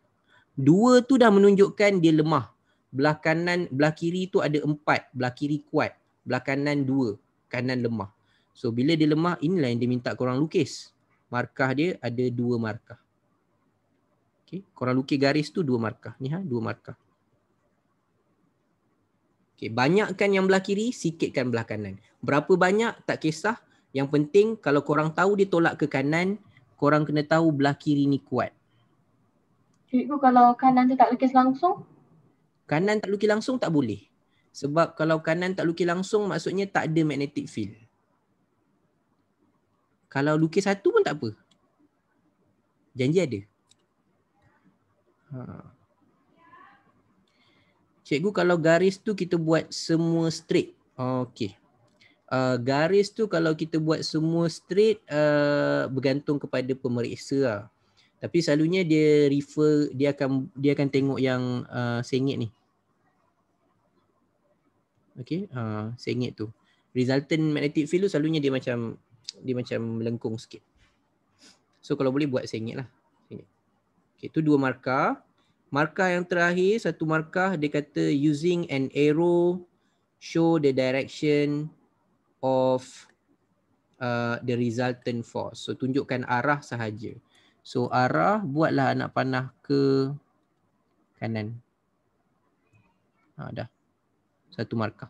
Dua tu dah menunjukkan dia lemah. Belah kanan, belah kiri tu ada empat. Belah kiri kuat. Belah kanan dua. Kanan lemah. So, bila dia lemah, inilah yang dia minta korang lukis. Markah dia ada dua markah. Okay. Korang lukis garis tu dua markah. Ni ha, dua markah. Okay, banyakkan yang belah kiri, sikitkan belah kanan. Berapa banyak, tak kisah. Yang penting kalau korang tahu dia tolak ke kanan, korang kena tahu belah kiri ni kuat. Cikgu, kalau kanan tu tak lukis langsung? Kanan tak lukis langsung tak boleh. Sebab kalau kanan tak lukis langsung, maksudnya tak ada magnetic field. Kalau lukis satu pun tak apa. Janji ada. Haa. Cikgu kalau garis tu kita buat semua straight. Okey. Uh, garis tu kalau kita buat semua straight uh, bergantung kepada pemeriksa lah. Tapi selalunya dia refer dia akan dia akan tengok yang uh, sengit ni. Okey, uh, sengit tu. Resultant magnetic field tu selalunya dia macam dia macam melengkung sikit. So kalau boleh buat sengit lah. Okay, tu dua markah. Markah yang terakhir, satu markah dia kata using an arrow show the direction of uh, the resultant force. So tunjukkan arah sahaja. So arah buatlah anak panah ke kanan. Ha, dah. Satu markah.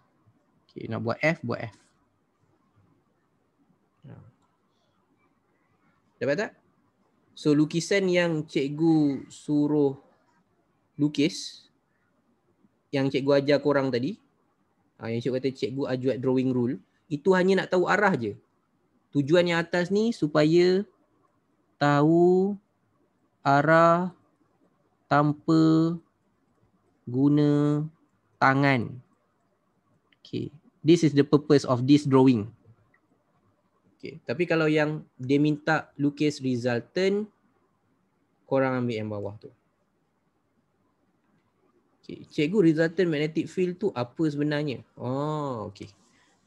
Okay, nak buat F, buat F. Ha. Dapat tak? So lukisan yang cikgu suruh lukis yang cikgu ajar korang tadi ha, yang cikgu kata cikgu ajuat drawing rule itu hanya nak tahu arah je tujuan yang atas ni supaya tahu arah tanpa guna tangan okay. this is the purpose of this drawing okay. tapi kalau yang dia minta lukis resultant korang ambil yang bawah tu Okay. Cikgu, resultant magnetic field tu apa sebenarnya? Oh, okay.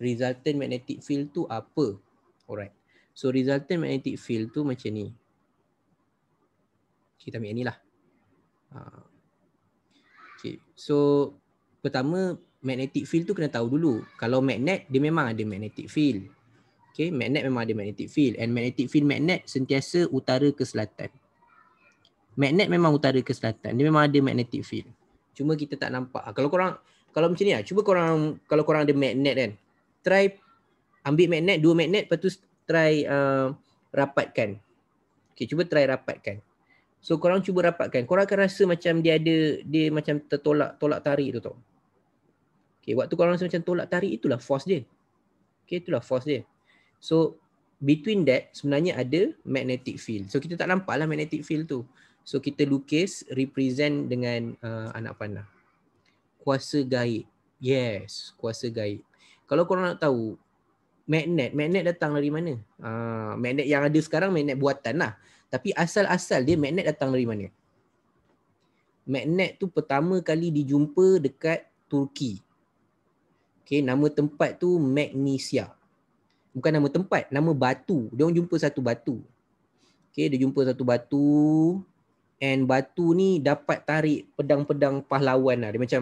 Resultant magnetic field tu apa? Alright. So, resultant magnetic field tu macam ni. Kita ambil yang ni lah. Ha. Okay. So, pertama, magnetic field tu kena tahu dulu. Kalau magnet, dia memang ada magnetic field. Okay, magnet memang ada magnetic field. And magnetic field magnet sentiasa utara ke selatan. Magnet memang utara ke selatan. Dia memang ada magnetic field. Cuma kita tak nampak. Ha, kalau korang kalau macam ni ah, cuba korang kalau korang ada magnet kan. Try ambil magnet, dua magnet lepas tu try uh, rapatkan. Okey, cuba try rapatkan. So korang cuba rapatkan. Korang akan rasa macam dia ada dia macam tertolak tolak tarik tu tau. Okey, waktu korang rasa macam tolak tarik itulah force dia. Okey, itulah force dia. So between that sebenarnya ada magnetic field. So kita tak nampaklah magnetic field tu. So kita lukis represent dengan uh, anak panah. Kuasa gaib. Yes, kuasa gaib. Kalau korang nak tahu, magnet. Magnet datang dari mana? Uh, magnet yang ada sekarang, magnet buatan lah. Tapi asal-asal dia magnet datang dari mana? Magnet tu pertama kali dijumpa dekat Turki. Okay, nama tempat tu Magnesia. Bukan nama tempat, nama batu. Dia orang jumpa satu batu. Okay, dia jumpa satu batu and batu ni dapat tarik pedang-pedang pahlawan lah. Dia macam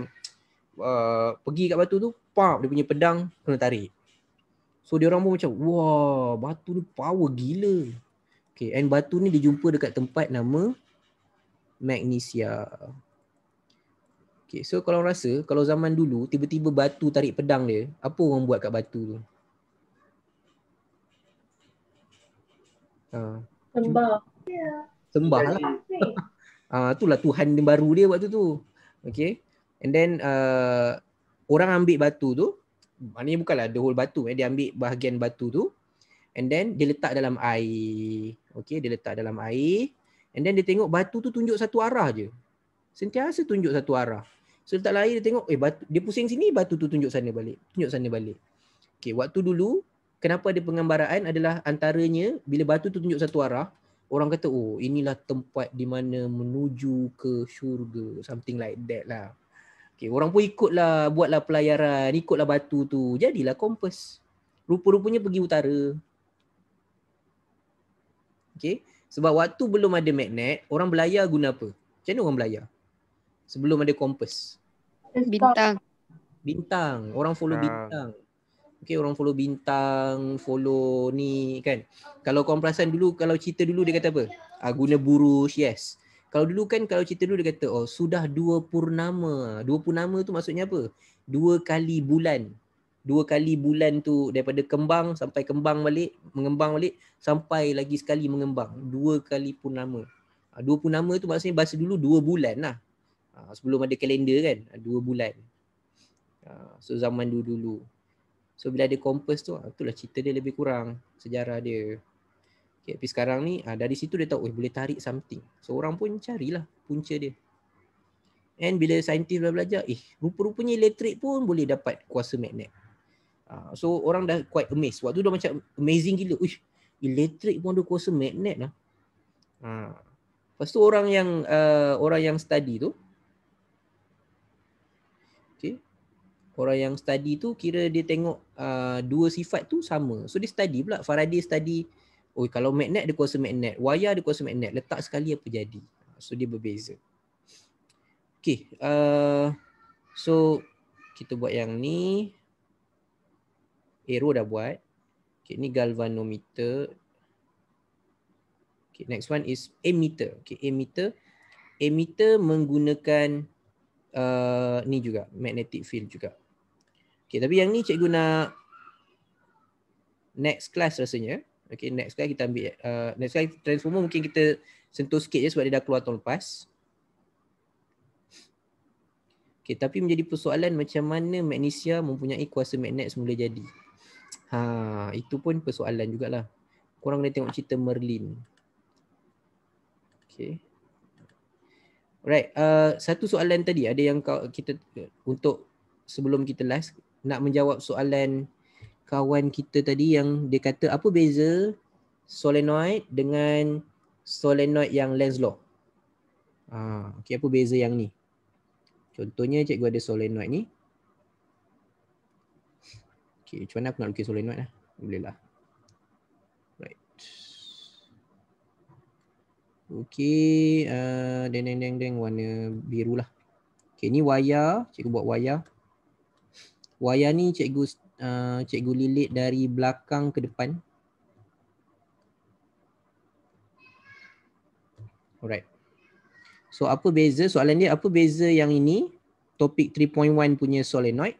uh, pergi kat batu tu, pam dia punya pedang kena tarik. So dia orang pun macam, wah batu ni power gila. Okay, and batu ni dijumpa dekat tempat nama Magnesia. Okay, so kalau rasa kalau zaman dulu tiba-tiba batu tarik pedang dia, apa orang buat kat batu tu? Ha. Tembak. Ya. Yeah sembah lah. uh, itulah Tuhan yang baru dia waktu tu. Okay. And then uh, orang ambil batu tu. Maknanya bukanlah the whole batu. Eh. Dia ambil bahagian batu tu. And then dia letak dalam air. Okay. Dia letak dalam air. And then dia tengok batu tu tunjuk satu arah je. Sentiasa tunjuk satu arah. So letak air dia tengok. Eh, batu, dia pusing sini batu tu tunjuk sana balik. Tunjuk sana balik. Okay. Waktu dulu. Kenapa ada penggambaran adalah antaranya bila batu tu tunjuk satu arah orang kata oh inilah tempat di mana menuju ke syurga something like that lah okay, orang pun ikutlah buatlah pelayaran ikutlah batu tu jadilah kompas rupa-rupanya pergi utara okey sebab waktu belum ada magnet orang belayar guna apa macam mana orang belayar sebelum ada kompas bintang bintang orang follow ah. bintang Okay, orang follow bintang, follow ni kan. Kalau kau perasan dulu, kalau cerita dulu dia kata apa? Ah, guna burus, yes. Kalau dulu kan, kalau cerita dulu dia kata, oh sudah dua purnama. Dua purnama tu maksudnya apa? Dua kali bulan. Dua kali bulan tu daripada kembang sampai kembang balik, mengembang balik, sampai lagi sekali mengembang. Dua kali purnama. Ah, dua purnama tu maksudnya bahasa dulu dua bulan lah. Ah, sebelum ada kalender kan, ah, dua bulan. So zaman dulu-dulu. So bila ada kompas tu ah, itulah cerita dia lebih kurang sejarah dia. Okay, tapi sekarang ni ah, dari situ dia tahu boleh tarik something. So orang pun carilah punca dia. And bila saintis belajar, eh rupa-rupanya elektrik pun boleh dapat kuasa magnet. Ah, so orang dah quite amazed. Waktu tu dah macam amazing gila. Uish, elektrik pun ada kuasa magnet lah. Ha. Lepas tu orang yang uh, orang yang study tu, orang yang study tu kira dia tengok uh, dua sifat tu sama. So dia study pula. Faraday study oh kalau magnet dia kuasa magnet, wire dia kuasa magnet. Letak sekali apa jadi. So dia berbeza. Okay. Uh, ah, so kita buat yang ni. Aero dah buat. Okay ni galvanometer. Okay next one is emitter. Okay emitter. Emitter menggunakan uh, ni juga magnetic field juga. Okay, tapi yang ni cikgu nak next class rasanya. Okay, next class kita ambil. Uh, next class transformer mungkin kita sentuh sikit je sebab dia dah keluar tahun lepas. Okay, tapi menjadi persoalan macam mana magnesia mempunyai kuasa magnet semula jadi. Ha, itu pun persoalan jugalah. Korang kena tengok cerita Merlin. Okay. Alright, uh, satu soalan tadi ada yang kita untuk sebelum kita last nak menjawab soalan kawan kita tadi yang dia kata apa beza solenoid dengan solenoid yang lens law. Ha, okay, apa beza yang ni? Contohnya cikgu ada solenoid ni. Okay, macam mana aku nak lukis solenoid lah. Boleh lah. Right. Okay, uh, deng deng deng deng warna biru lah. Okay, ni wayar. Cikgu buat wayar wayar ni cikgu uh, cikgu lilit dari belakang ke depan. Alright. So apa beza soalan dia apa beza yang ini topik 3.1 punya solenoid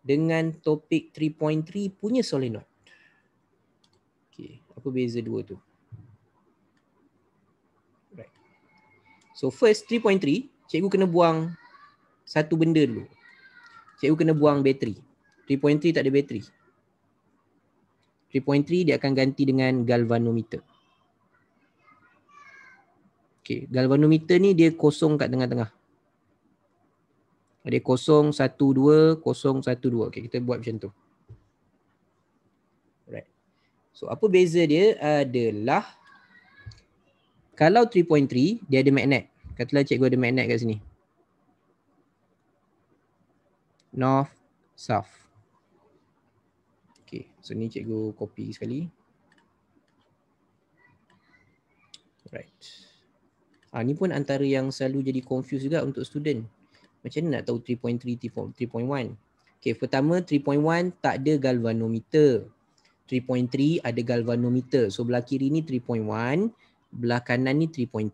dengan topik 3.3 punya solenoid. Okay, apa beza dua tu? Right. So first 3.3, cikgu kena buang satu benda dulu cikgu kena buang bateri. 3.3 tak ada bateri. 3.3 dia akan ganti dengan galvanometer. Okay, galvanometer ni dia kosong kat tengah-tengah. Dia kosong, satu, dua, kosong, satu, dua. Okay, kita buat macam tu. Alright. So, apa beza dia adalah kalau 3.3 dia ada magnet. Katalah cikgu ada magnet kat sini north, south. Okay, so ni cikgu copy sekali. Right. Ah, ni pun antara yang selalu jadi confused juga untuk student. Macam mana nak tahu 3.3, 3.1? Okay, pertama 3.1 tak ada galvanometer. 3.3 ada galvanometer. So belah kiri ni 3.1, belah kanan ni 3.3.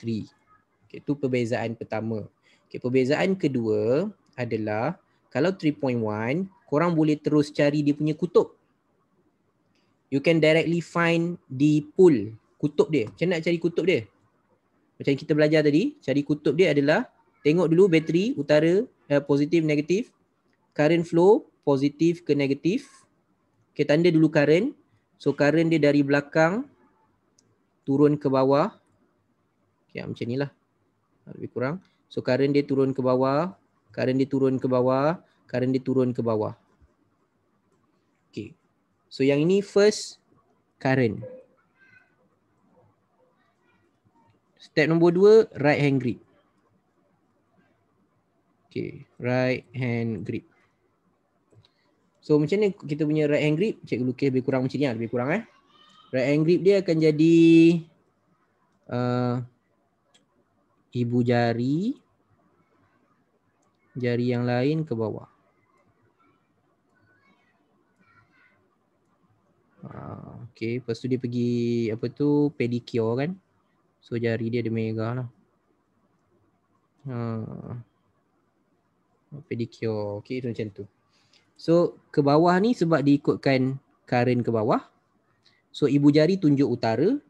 Okay, tu perbezaan pertama. Okay, perbezaan kedua adalah kalau 3.1 korang boleh terus cari dia punya kutub you can directly find di pool kutub dia macam nak cari kutub dia macam kita belajar tadi cari kutub dia adalah tengok dulu bateri utara eh, positif negatif current flow positif ke negatif okey tanda dulu current so current dia dari belakang turun ke bawah okey macam ni lah. lebih kurang so current dia turun ke bawah Karen dia turun ke bawah. Karen dia turun ke bawah. Okay. So yang ini first current. Step nombor dua, right hand grip. Okay, right hand grip. So macam ni kita punya right hand grip, cikgu lukis lebih kurang macam ni lah, lebih kurang eh. Right hand grip dia akan jadi uh, ibu jari, jari yang lain ke bawah. Ah, okay, lepas tu dia pergi apa tu pedicure kan. So jari dia ada merah lah. Ah, pedicure, okay tu macam tu. So ke bawah ni sebab diikutkan current ke bawah. So ibu jari tunjuk utara.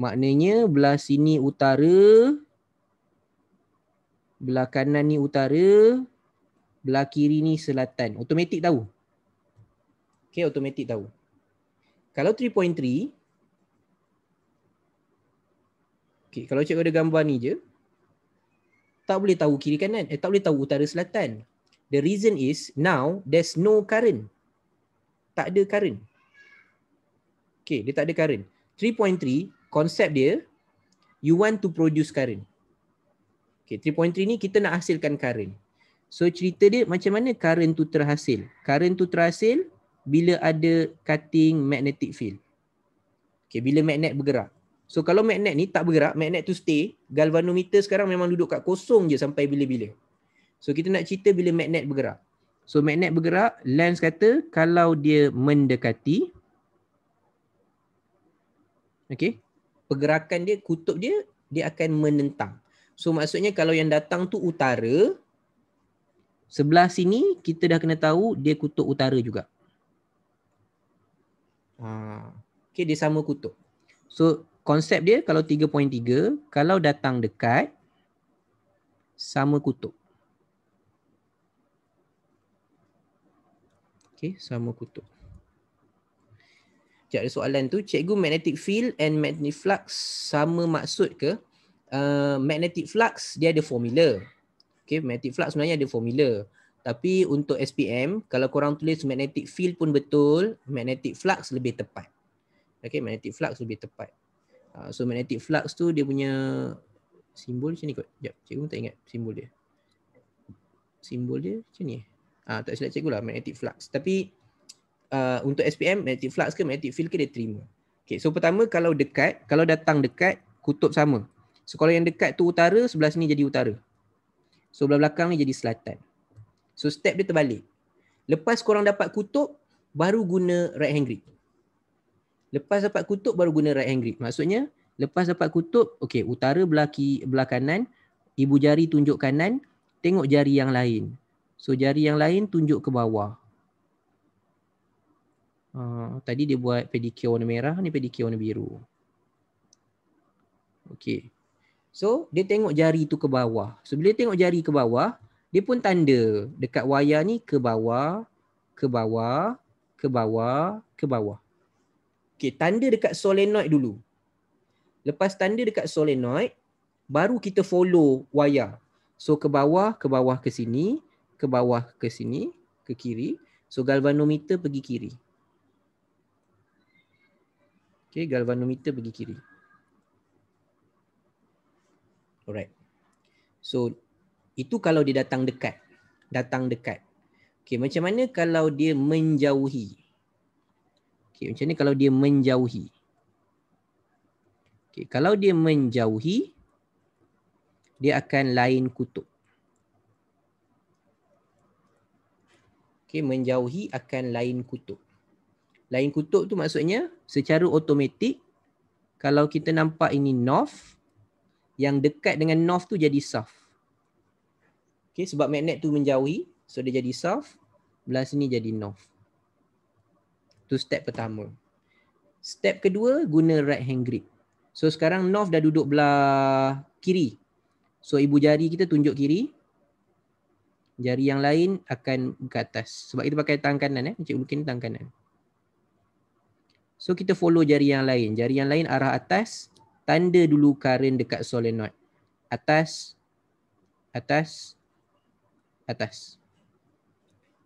Maknanya belah sini utara belah kanan ni utara, belah kiri ni selatan. Automatik tahu. Okay, automatik tahu. Kalau 3.3, okay, kalau cikgu ada gambar ni je, tak boleh tahu kiri kanan, eh, tak boleh tahu utara selatan. The reason is now there's no current. Tak ada current. Okay, dia tak ada current. 3.3, konsep dia, you want to produce current. Okay, 3.3 ni kita nak hasilkan current. So cerita dia macam mana current tu terhasil? Current tu terhasil bila ada cutting magnetic field. Okay, bila magnet bergerak. So kalau magnet ni tak bergerak, magnet tu stay, galvanometer sekarang memang duduk kat kosong je sampai bila-bila. So kita nak cerita bila magnet bergerak. So magnet bergerak, lens kata kalau dia mendekati Okay, pergerakan dia, kutub dia, dia akan menentang. So maksudnya kalau yang datang tu utara sebelah sini kita dah kena tahu dia kutub utara juga. Ha. Okay, dia sama kutub. So konsep dia kalau 3.3 kalau datang dekat sama kutub. Okay, sama kutub. Sekejap ada soalan tu, cikgu magnetic field and magnetic flux sama maksud ke? Uh, magnetic flux dia ada formula. Okay, magnetic flux sebenarnya ada formula. Tapi untuk SPM, kalau korang tulis magnetic field pun betul, magnetic flux lebih tepat. Okay, magnetic flux lebih tepat. Uh, so magnetic flux tu dia punya simbol macam ni kot. Sekejap, cikgu tak ingat simbol dia. Simbol dia macam ni. Ah uh, tak silap cikgu lah magnetic flux. Tapi uh, untuk SPM, magnetic flux ke magnetic field ke dia terima. Okay, so pertama kalau dekat, kalau datang dekat, kutub sama. So kalau yang dekat tu utara, sebelah sini jadi utara. So belah belakang ni jadi selatan. So step dia terbalik. Lepas korang dapat kutub, baru guna right hand grip. Lepas dapat kutub, baru guna right hand grip. Maksudnya, lepas dapat kutub, okay, utara belaki, belah kanan, ibu jari tunjuk kanan, tengok jari yang lain. So jari yang lain tunjuk ke bawah. Uh, tadi dia buat pedikir warna merah, ni pedikir warna biru. Okay. So dia tengok jari tu ke bawah. So bila dia tengok jari ke bawah, dia pun tanda dekat wayar ni ke bawah, ke bawah, ke bawah, ke bawah. Okay, tanda dekat solenoid dulu. Lepas tanda dekat solenoid, baru kita follow wayar. So ke bawah, ke bawah ke sini, ke bawah ke sini, ke kiri. So galvanometer pergi kiri. Okay, galvanometer pergi kiri. Alright. So itu kalau dia datang dekat. Datang dekat. Okay, macam mana kalau dia menjauhi? Okay, macam ni kalau dia menjauhi? Okay, kalau dia menjauhi, dia akan lain kutub. Okay, menjauhi akan lain kutub. Lain kutub tu maksudnya secara otomatik, kalau kita nampak ini north, yang dekat dengan north tu jadi south. Okay, sebab magnet tu menjauhi, so dia jadi south, belah sini jadi north. Tu step pertama. Step kedua, guna right hand grip. So sekarang north dah duduk belah kiri. So ibu jari kita tunjuk kiri. Jari yang lain akan ke atas. Sebab kita pakai tangan kanan. Eh? Encik mungkin tangan kanan. So kita follow jari yang lain. Jari yang lain arah atas tanda dulu current dekat solenoid atas atas atas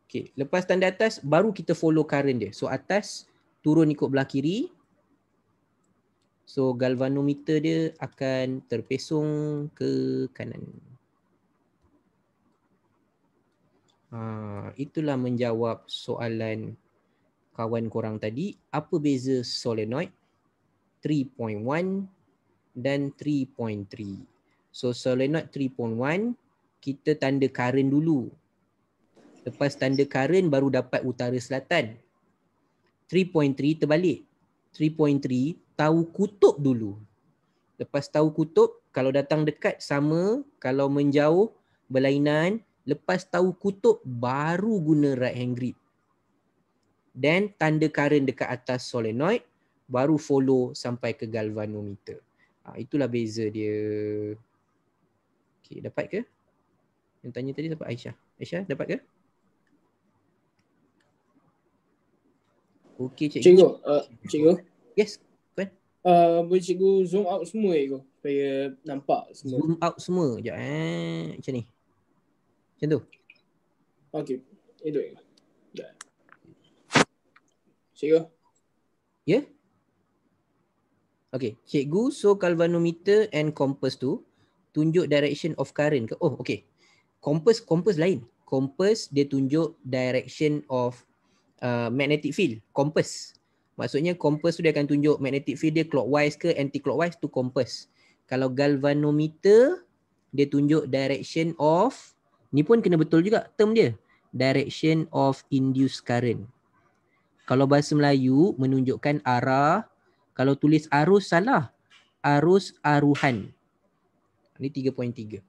okey lepas tanda atas baru kita follow current dia so atas turun ikut belah kiri so galvanometer dia akan terpesong ke kanan ha itulah menjawab soalan kawan korang tadi apa beza solenoid 3.1 dan 3.3. So solenoid 3.1 kita tanda current dulu. Lepas tanda current baru dapat utara selatan. 3.3 terbalik. 3.3 tahu kutub dulu. Lepas tahu kutub kalau datang dekat sama, kalau menjauh berlainan. Lepas tahu kutub baru guna right hand grip. Dan tanda current dekat atas solenoid baru follow sampai ke galvanometer. Ha, itulah beza dia. Okay, dapat ke? Yang tanya tadi siapa? Aisyah. Aisyah, dapat ke? Okey, cikgu. Cikgu, uh, cikgu. Yes, go Uh, boleh cikgu zoom out semua, cikgu. Supaya nampak semua. Zoom out semua. Sekejap, eh. Macam ni. Macam tu. Okey. Itu, cikgu. Cikgu. Ya? Yeah? Okay, cikgu, so galvanometer and compass tu tunjuk direction of current ke? Oh, okay. Compass, compass lain. Compass dia tunjuk direction of uh, magnetic field. Compass. Maksudnya compass tu dia akan tunjuk magnetic field dia clockwise ke anti-clockwise tu compass. Kalau galvanometer dia tunjuk direction of ni pun kena betul juga term dia. Direction of induced current. Kalau bahasa Melayu menunjukkan arah kalau tulis arus salah. Arus aruhan. Ni 3.3.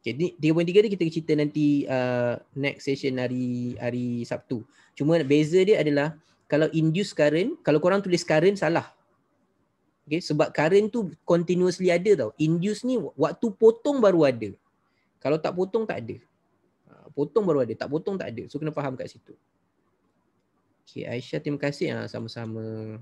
Okay, ni tiga ni kita cerita nanti uh, next session hari hari Sabtu. Cuma beza dia adalah kalau induce current, kalau korang tulis current salah. Okay, sebab current tu continuously ada tau. Induce ni waktu potong baru ada. Kalau tak potong tak ada. Ha, potong baru ada, tak potong tak ada. So kena faham kat situ. Okay, Aisyah terima kasih. Ha, sama-sama.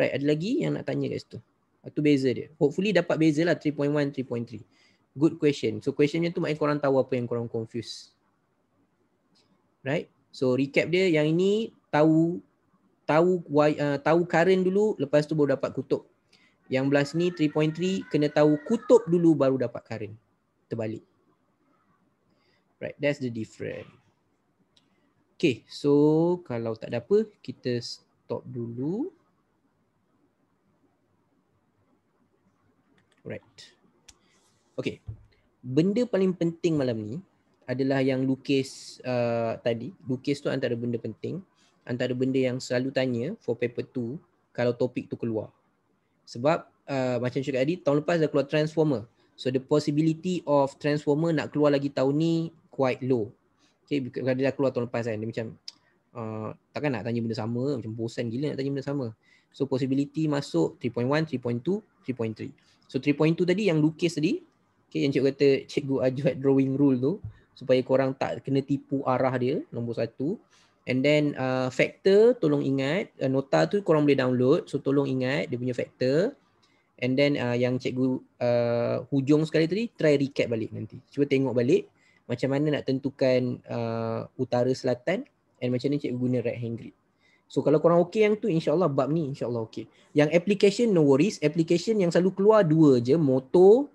Right, ada lagi yang nak tanya kat situ. Itu ah, beza dia. Hopefully dapat beza lah 3.1, 3.3. Good question. So questionnya tu maknanya korang tahu apa yang korang confuse. Right. So recap dia yang ini tahu tahu why, uh, tahu current dulu lepas tu baru dapat kutub. Yang belah sini 3.3 kena tahu kutub dulu baru dapat current. Terbalik. Right. That's the difference. Okay. So kalau tak ada apa kita stop dulu. Right. Okay. Benda paling penting malam ni adalah yang lukis uh, tadi. Lukis tu antara benda penting. Antara benda yang selalu tanya for paper 2 kalau topik tu keluar. Sebab uh, macam cakap tadi, tahun lepas dah keluar Transformer. So the possibility of Transformer nak keluar lagi tahun ni quite low. Okay, dia dah keluar tahun lepas kan. Dia macam, uh, takkan nak tanya benda sama macam bosan gila nak tanya benda sama so possibility masuk 3.1 3.2 3.3 so 3.2 tadi yang lukis tadi okay, yang cikgu kata cikgu ajuat drawing rule tu supaya korang tak kena tipu arah dia nombor satu and then uh, factor tolong ingat uh, nota tu korang boleh download so tolong ingat dia punya factor and then uh, yang cikgu uh, hujung sekali tadi try recap balik nanti cuba tengok balik macam mana nak tentukan uh, utara selatan and macam ni cikgu guna right hand grip. So kalau korang okay yang tu insyaAllah bab ni insyaAllah okay. Yang application no worries. Application yang selalu keluar dua je. Motor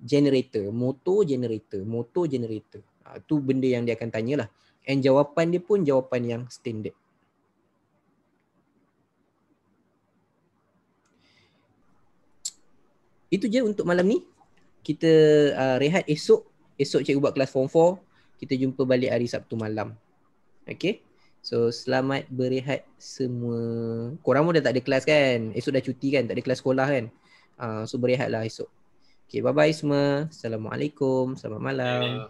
generator. Motor generator. Motor generator. Ha, tu benda yang dia akan tanyalah. And jawapan dia pun jawapan yang standard. Itu je untuk malam ni. Kita uh, rehat esok. Esok cikgu buat kelas form 4. Kita jumpa balik hari Sabtu malam. Okay. So selamat berehat semua. Korang pun dah tak ada kelas kan? Esok dah cuti kan? Tak ada kelas sekolah kan? Uh, so berehatlah esok. Okay bye bye semua. Assalamualaikum. Selamat malam.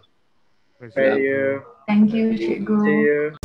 Thank you. Thank you cikgu.